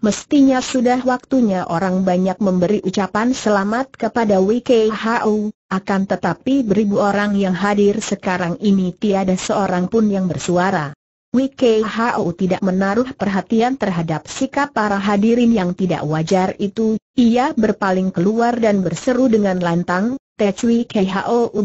Mestinya sudah waktunya orang banyak memberi ucapan selamat kepada WKHU, akan tetapi beribu orang yang hadir sekarang ini tiada seorang pun yang bersuara. WKHU tidak menaruh perhatian terhadap sikap para hadirin yang tidak wajar itu, ia berpaling keluar dan berseru dengan lantang, Te Cui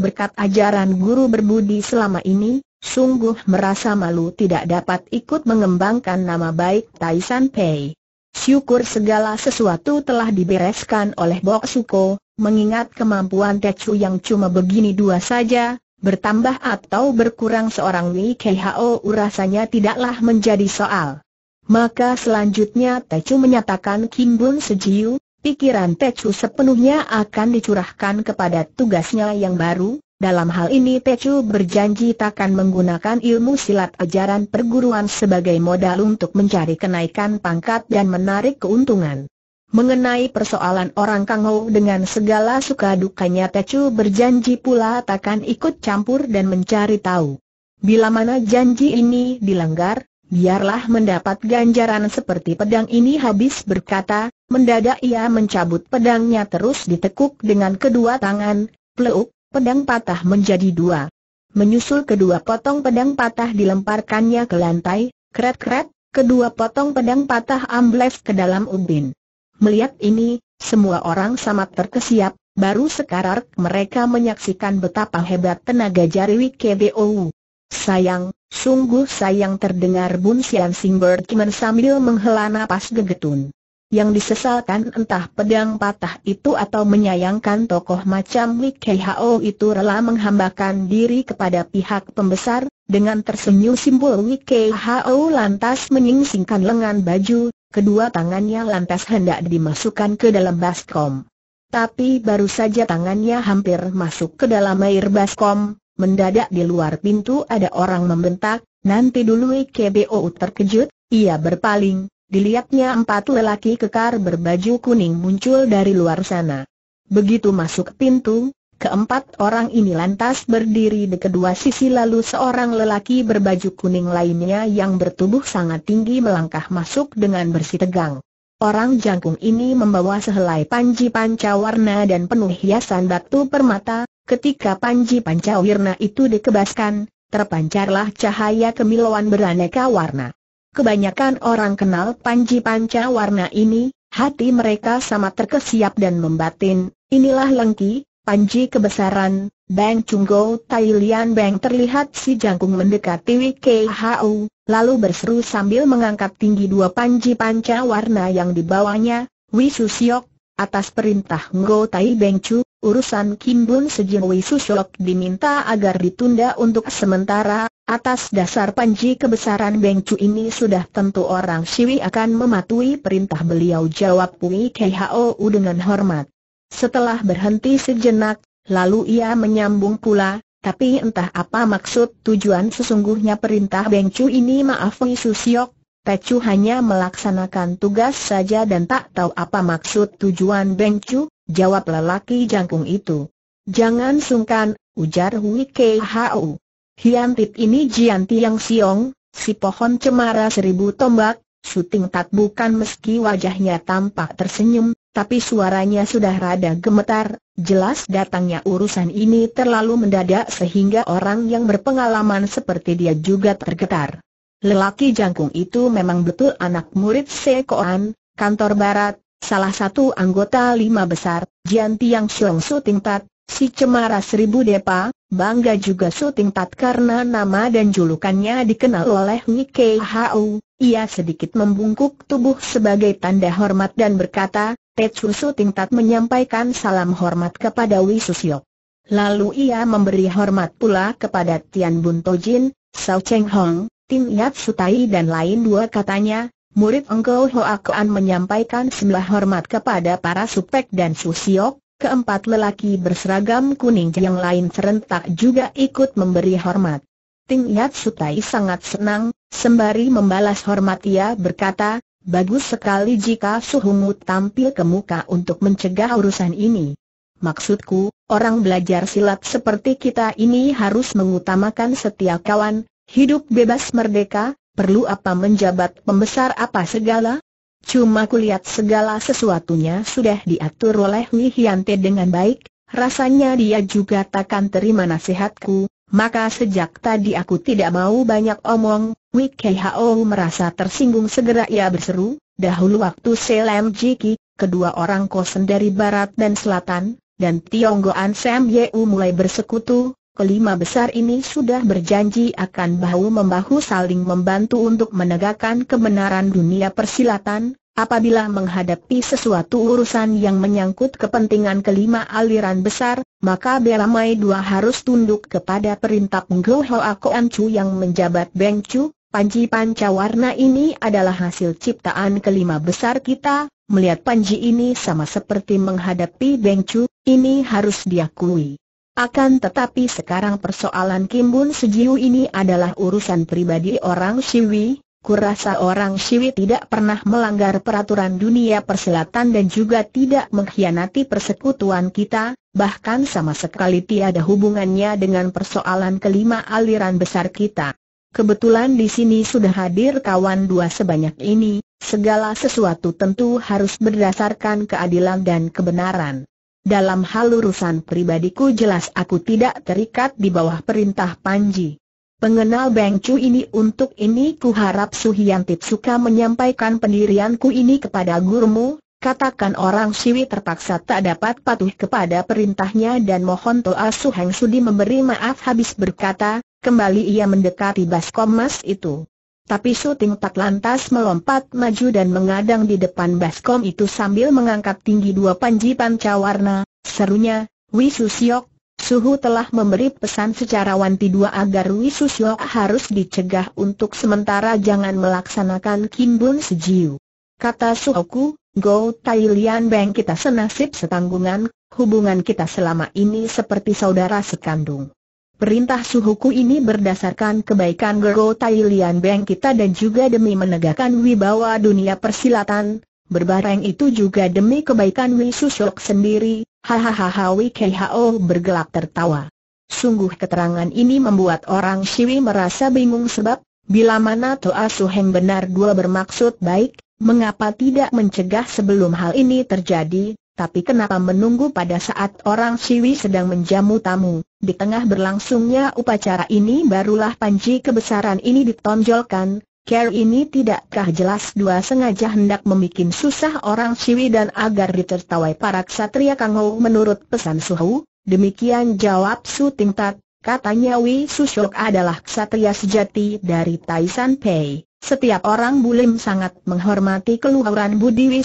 berkat ajaran guru berbudi selama ini, sungguh merasa malu tidak dapat ikut mengembangkan nama baik Tai Pei. Syukur segala sesuatu telah dibereskan oleh Bok Suko, mengingat kemampuan Te yang cuma begini dua saja, bertambah atau berkurang seorang Wei WKHO rasanya tidaklah menjadi soal. Maka selanjutnya Tecu menyatakan Kim Bun Sejiu, pikiran Tecu sepenuhnya akan dicurahkan kepada tugasnya yang baru, dalam hal ini Tecu berjanji takkan menggunakan ilmu silat ajaran perguruan sebagai modal untuk mencari kenaikan pangkat dan menarik keuntungan. Mengenai persoalan orang Kangou dengan segala suka dukanya Tecu berjanji pula takkan ikut campur dan mencari tahu. Bila mana janji ini dilanggar, biarlah mendapat ganjaran seperti pedang ini habis berkata, mendadak ia mencabut pedangnya terus ditekuk dengan kedua tangan, pleuk, pedang patah menjadi dua. Menyusul kedua potong pedang patah dilemparkannya ke lantai, kret-kret, kedua potong pedang patah ambles ke dalam ubin. Melihat ini, semua orang sama terkesiap, baru sekarang mereka menyaksikan betapa hebat tenaga jari Wikebowu. Sayang, sungguh sayang terdengar Bun Sian Berkiman sambil menghela napas gegetun. Yang disesalkan entah pedang patah itu atau menyayangkan tokoh macam Wik Hao itu rela menghambakan diri kepada pihak pembesar, dengan tersenyum simbol Wik Hao lantas menyingsingkan lengan baju, kedua tangannya lantas hendak dimasukkan ke dalam baskom. Tapi baru saja tangannya hampir masuk ke dalam air baskom, mendadak di luar pintu ada orang membentak, nanti dulu IKBO terkejut, ia berpaling, dilihatnya empat lelaki kekar berbaju kuning muncul dari luar sana. Begitu masuk pintu, keempat orang ini lantas berdiri di kedua sisi lalu seorang lelaki berbaju kuning lainnya yang bertubuh sangat tinggi melangkah masuk dengan bersih tegang. Orang jangkung ini membawa sehelai panji panca warna dan penuh hiasan batu permata, Ketika Panji Pancawirna itu dikebaskan, terpancarlah cahaya kemilauan beraneka warna. Kebanyakan orang kenal Panji Pancawarna ini, hati mereka sama terkesiap dan membatin, inilah Lengki, Panji kebesaran, Bang Chunggo Tai Lian Bang terlihat si jangkung mendekati WKHU, lalu berseru sambil mengangkat tinggi dua Panji Pancawarna yang dibawanya, Siok, atas perintah Ngo Tai Bang Chu, urusan Kim Bun Sejinwi Susok diminta agar ditunda untuk sementara, atas dasar panji kebesaran Beng Cu ini sudah tentu orang Siwi akan mematuhi perintah beliau jawab Pui KHO dengan hormat. Setelah berhenti sejenak, lalu ia menyambung pula, tapi entah apa maksud tujuan sesungguhnya perintah Beng Cu ini maaf Wei Susiok, Pecu hanya melaksanakan tugas saja dan tak tahu apa maksud tujuan Beng Cu, Jawab lelaki jangkung itu. Jangan sungkan, ujar Hui Kei Hau. Hiantit ini Jian Tiang Siong, si pohon cemara seribu tombak, syuting tak bukan meski wajahnya tampak tersenyum, tapi suaranya sudah rada gemetar, jelas datangnya urusan ini terlalu mendadak sehingga orang yang berpengalaman seperti dia juga tergetar. Lelaki jangkung itu memang betul anak murid Sekoan, kantor barat, salah satu anggota lima besar, Jian Tiang Xiong Suting Tat, si cemara seribu depa, bangga juga Suting Tat karena nama dan julukannya dikenal oleh Nike Hau. Ia sedikit membungkuk tubuh sebagai tanda hormat dan berkata, Tetsu Suting Tat menyampaikan salam hormat kepada Wisusyok. Lalu ia memberi hormat pula kepada Tian Bun Tojin, Sao Cheng Hong, Tim Yat Sutai dan lain dua katanya, murid Engkau Hoakoan menyampaikan sembah hormat kepada para supek dan susiok, keempat lelaki berseragam kuning yang lain serentak juga ikut memberi hormat. Ting Yat Sutai sangat senang, sembari membalas hormat ia berkata, Bagus sekali jika suhumut tampil ke muka untuk mencegah urusan ini. Maksudku, orang belajar silat seperti kita ini harus mengutamakan setia kawan, hidup bebas merdeka, perlu apa menjabat pembesar apa segala? Cuma kulihat segala sesuatunya sudah diatur oleh Wi Hyante dengan baik, rasanya dia juga takkan terima nasihatku, maka sejak tadi aku tidak mau banyak omong, Wi Hao merasa tersinggung segera ia berseru, dahulu waktu Selem Jiki, kedua orang kosen dari barat dan selatan, dan Tionggoan Sam Yeu mulai bersekutu, kelima besar ini sudah berjanji akan bahu-membahu saling membantu untuk menegakkan kebenaran dunia persilatan, apabila menghadapi sesuatu urusan yang menyangkut kepentingan kelima aliran besar, maka Belamai dua harus tunduk kepada perintah Penggo Hoa Koan Chu yang menjabat Beng Chu, Panji Pancawarna ini adalah hasil ciptaan kelima besar kita, melihat Panji ini sama seperti menghadapi Beng Chu, ini harus diakui. Akan tetapi sekarang persoalan Kim Bun Sejiu ini adalah urusan pribadi orang Siwi, kurasa orang Siwi tidak pernah melanggar peraturan dunia perselatan dan juga tidak mengkhianati persekutuan kita, bahkan sama sekali tiada hubungannya dengan persoalan kelima aliran besar kita. Kebetulan di sini sudah hadir kawan dua sebanyak ini, segala sesuatu tentu harus berdasarkan keadilan dan kebenaran. Dalam hal urusan pribadiku jelas aku tidak terikat di bawah perintah Panji. Pengenal Beng Chu ini untuk ini ku harap Suhiantip suka menyampaikan pendirianku ini kepada gurumu, Katakan orang Siwi terpaksa tak dapat patuh kepada perintahnya dan mohon Toa Suheng Sudi memberi maaf habis berkata, kembali ia mendekati Baskom Mas itu. Tapi syuting tak lantas melompat maju dan mengadang di depan baskom itu sambil mengangkat tinggi dua panji panca warna. serunya, Wisu Siok, Suhu telah memberi pesan secara wanti dua agar Wisu Siok harus dicegah untuk sementara jangan melaksanakan Kimbun Sejiu. Kata Suhoku, Go Tai Lian Beng kita senasib setanggungan, hubungan kita selama ini seperti saudara sekandung. Perintah suhuku ini berdasarkan kebaikan Gero Tai Lian kita dan juga demi menegakkan wibawa dunia persilatan, berbareng itu juga demi kebaikan Wisu Susok sendiri, hahaha Wei Kho bergelak tertawa. Sungguh keterangan ini membuat orang Siwi merasa bingung sebab, bila mana Toa Suheng benar dua bermaksud baik, mengapa tidak mencegah sebelum hal ini terjadi, tapi kenapa menunggu pada saat orang Siwi sedang menjamu tamu? Di tengah berlangsungnya upacara ini barulah panji kebesaran ini ditonjolkan. Care ini tidakkah jelas dua sengaja hendak membuat susah orang Siwi dan agar ditertawai para ksatria Kang Kangou menurut pesan Suhu? Demikian jawab Su Tat. katanya Wei Susuk adalah ksatria sejati dari Taishan Pei. Setiap orang bulim sangat menghormati keluhuran Budi Wi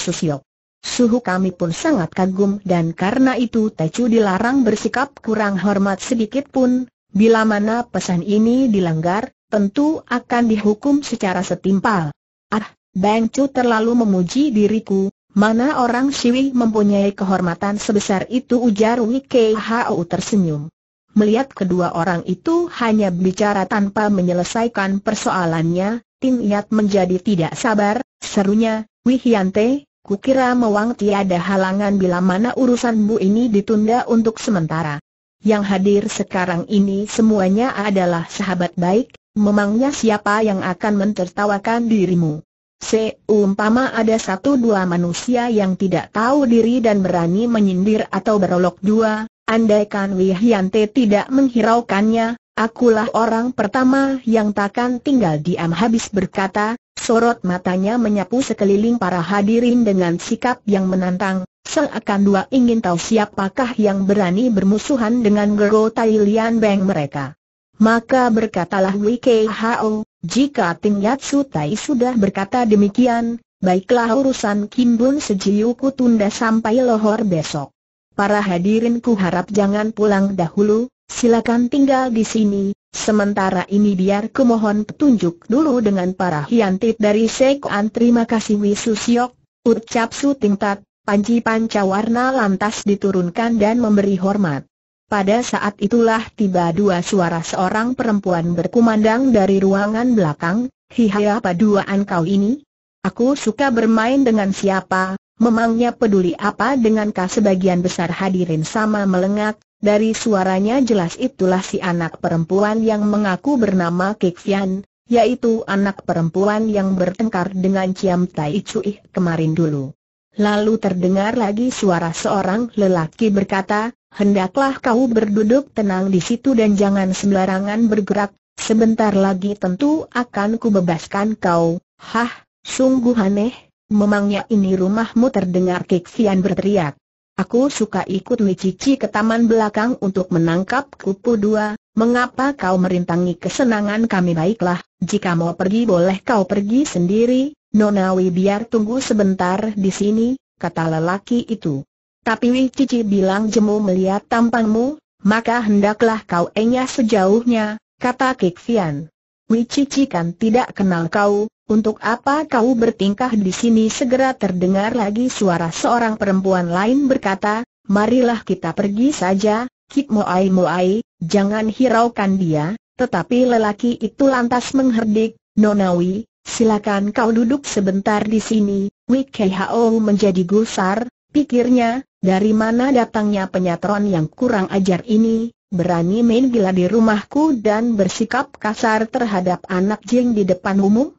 Suhu kami pun sangat kagum dan karena itu Tecu dilarang bersikap kurang hormat sedikit pun, bila mana pesan ini dilanggar, tentu akan dihukum secara setimpal. Ah, Bang Chu terlalu memuji diriku, mana orang Siwi mempunyai kehormatan sebesar itu ujar Wei Kehao tersenyum. Melihat kedua orang itu hanya bicara tanpa menyelesaikan persoalannya, Tim Yat menjadi tidak sabar, serunya, Te. Kukira mewang tiada halangan bila mana bu ini ditunda untuk sementara. Yang hadir sekarang ini semuanya adalah sahabat baik, memangnya siapa yang akan mentertawakan dirimu? Seumpama ada satu dua manusia yang tidak tahu diri dan berani menyindir atau berolok dua, andaikan Wihyante tidak menghiraukannya, Akulah orang pertama yang takkan tinggal diam habis berkata, sorot matanya menyapu sekeliling para hadirin dengan sikap yang menantang, seakan dua ingin tahu siapakah yang berani bermusuhan dengan Gero Tai Lian mereka. Maka berkatalah Wei Hao, jika Ting Yatsu Tai sudah berkata demikian, baiklah urusan Kim Bun ku tunda sampai lohor besok. Para hadirin ku harap jangan pulang dahulu, silakan tinggal di sini, sementara ini biar kumohon petunjuk dulu dengan para hiantit dari Sekoan terima kasih Siok, ucap Su Sutingtat, panci pancawarna lantas diturunkan dan memberi hormat. Pada saat itulah tiba dua suara seorang perempuan berkumandang dari ruangan belakang, Hihaya duaan kau ini? Aku suka bermain dengan siapa, memangnya peduli apa dengan kau sebagian besar hadirin sama melengak, dari suaranya jelas itulah si anak perempuan yang mengaku bernama Kik yaitu anak perempuan yang bertengkar dengan Ciam Tai Cui kemarin dulu. Lalu terdengar lagi suara seorang lelaki berkata, Hendaklah kau berduduk tenang di situ dan jangan sembarangan bergerak, sebentar lagi tentu akan kubebaskan kau. Hah, sungguh aneh, memangnya ini rumahmu terdengar Kik berteriak. Aku suka ikut Micici ke taman belakang untuk menangkap kupu dua, mengapa kau merintangi kesenangan kami baiklah, jika mau pergi boleh kau pergi sendiri, Nonawi biar tunggu sebentar di sini, kata lelaki itu. Tapi Wicici bilang jemu melihat tampangmu, maka hendaklah kau enyah sejauhnya, kata Kik Fian. Wicici kan tidak kenal kau, untuk apa kau bertingkah di sini? Segera terdengar lagi suara seorang perempuan lain berkata, marilah kita pergi saja, Kik Moai Moai, jangan hiraukan dia, tetapi lelaki itu lantas mengherdik, Nonawi, silakan kau duduk sebentar di sini, Wikei menjadi gusar, pikirnya, dari mana datangnya penyatron yang kurang ajar ini, berani main gila di rumahku dan bersikap kasar terhadap anak jing di depan umum?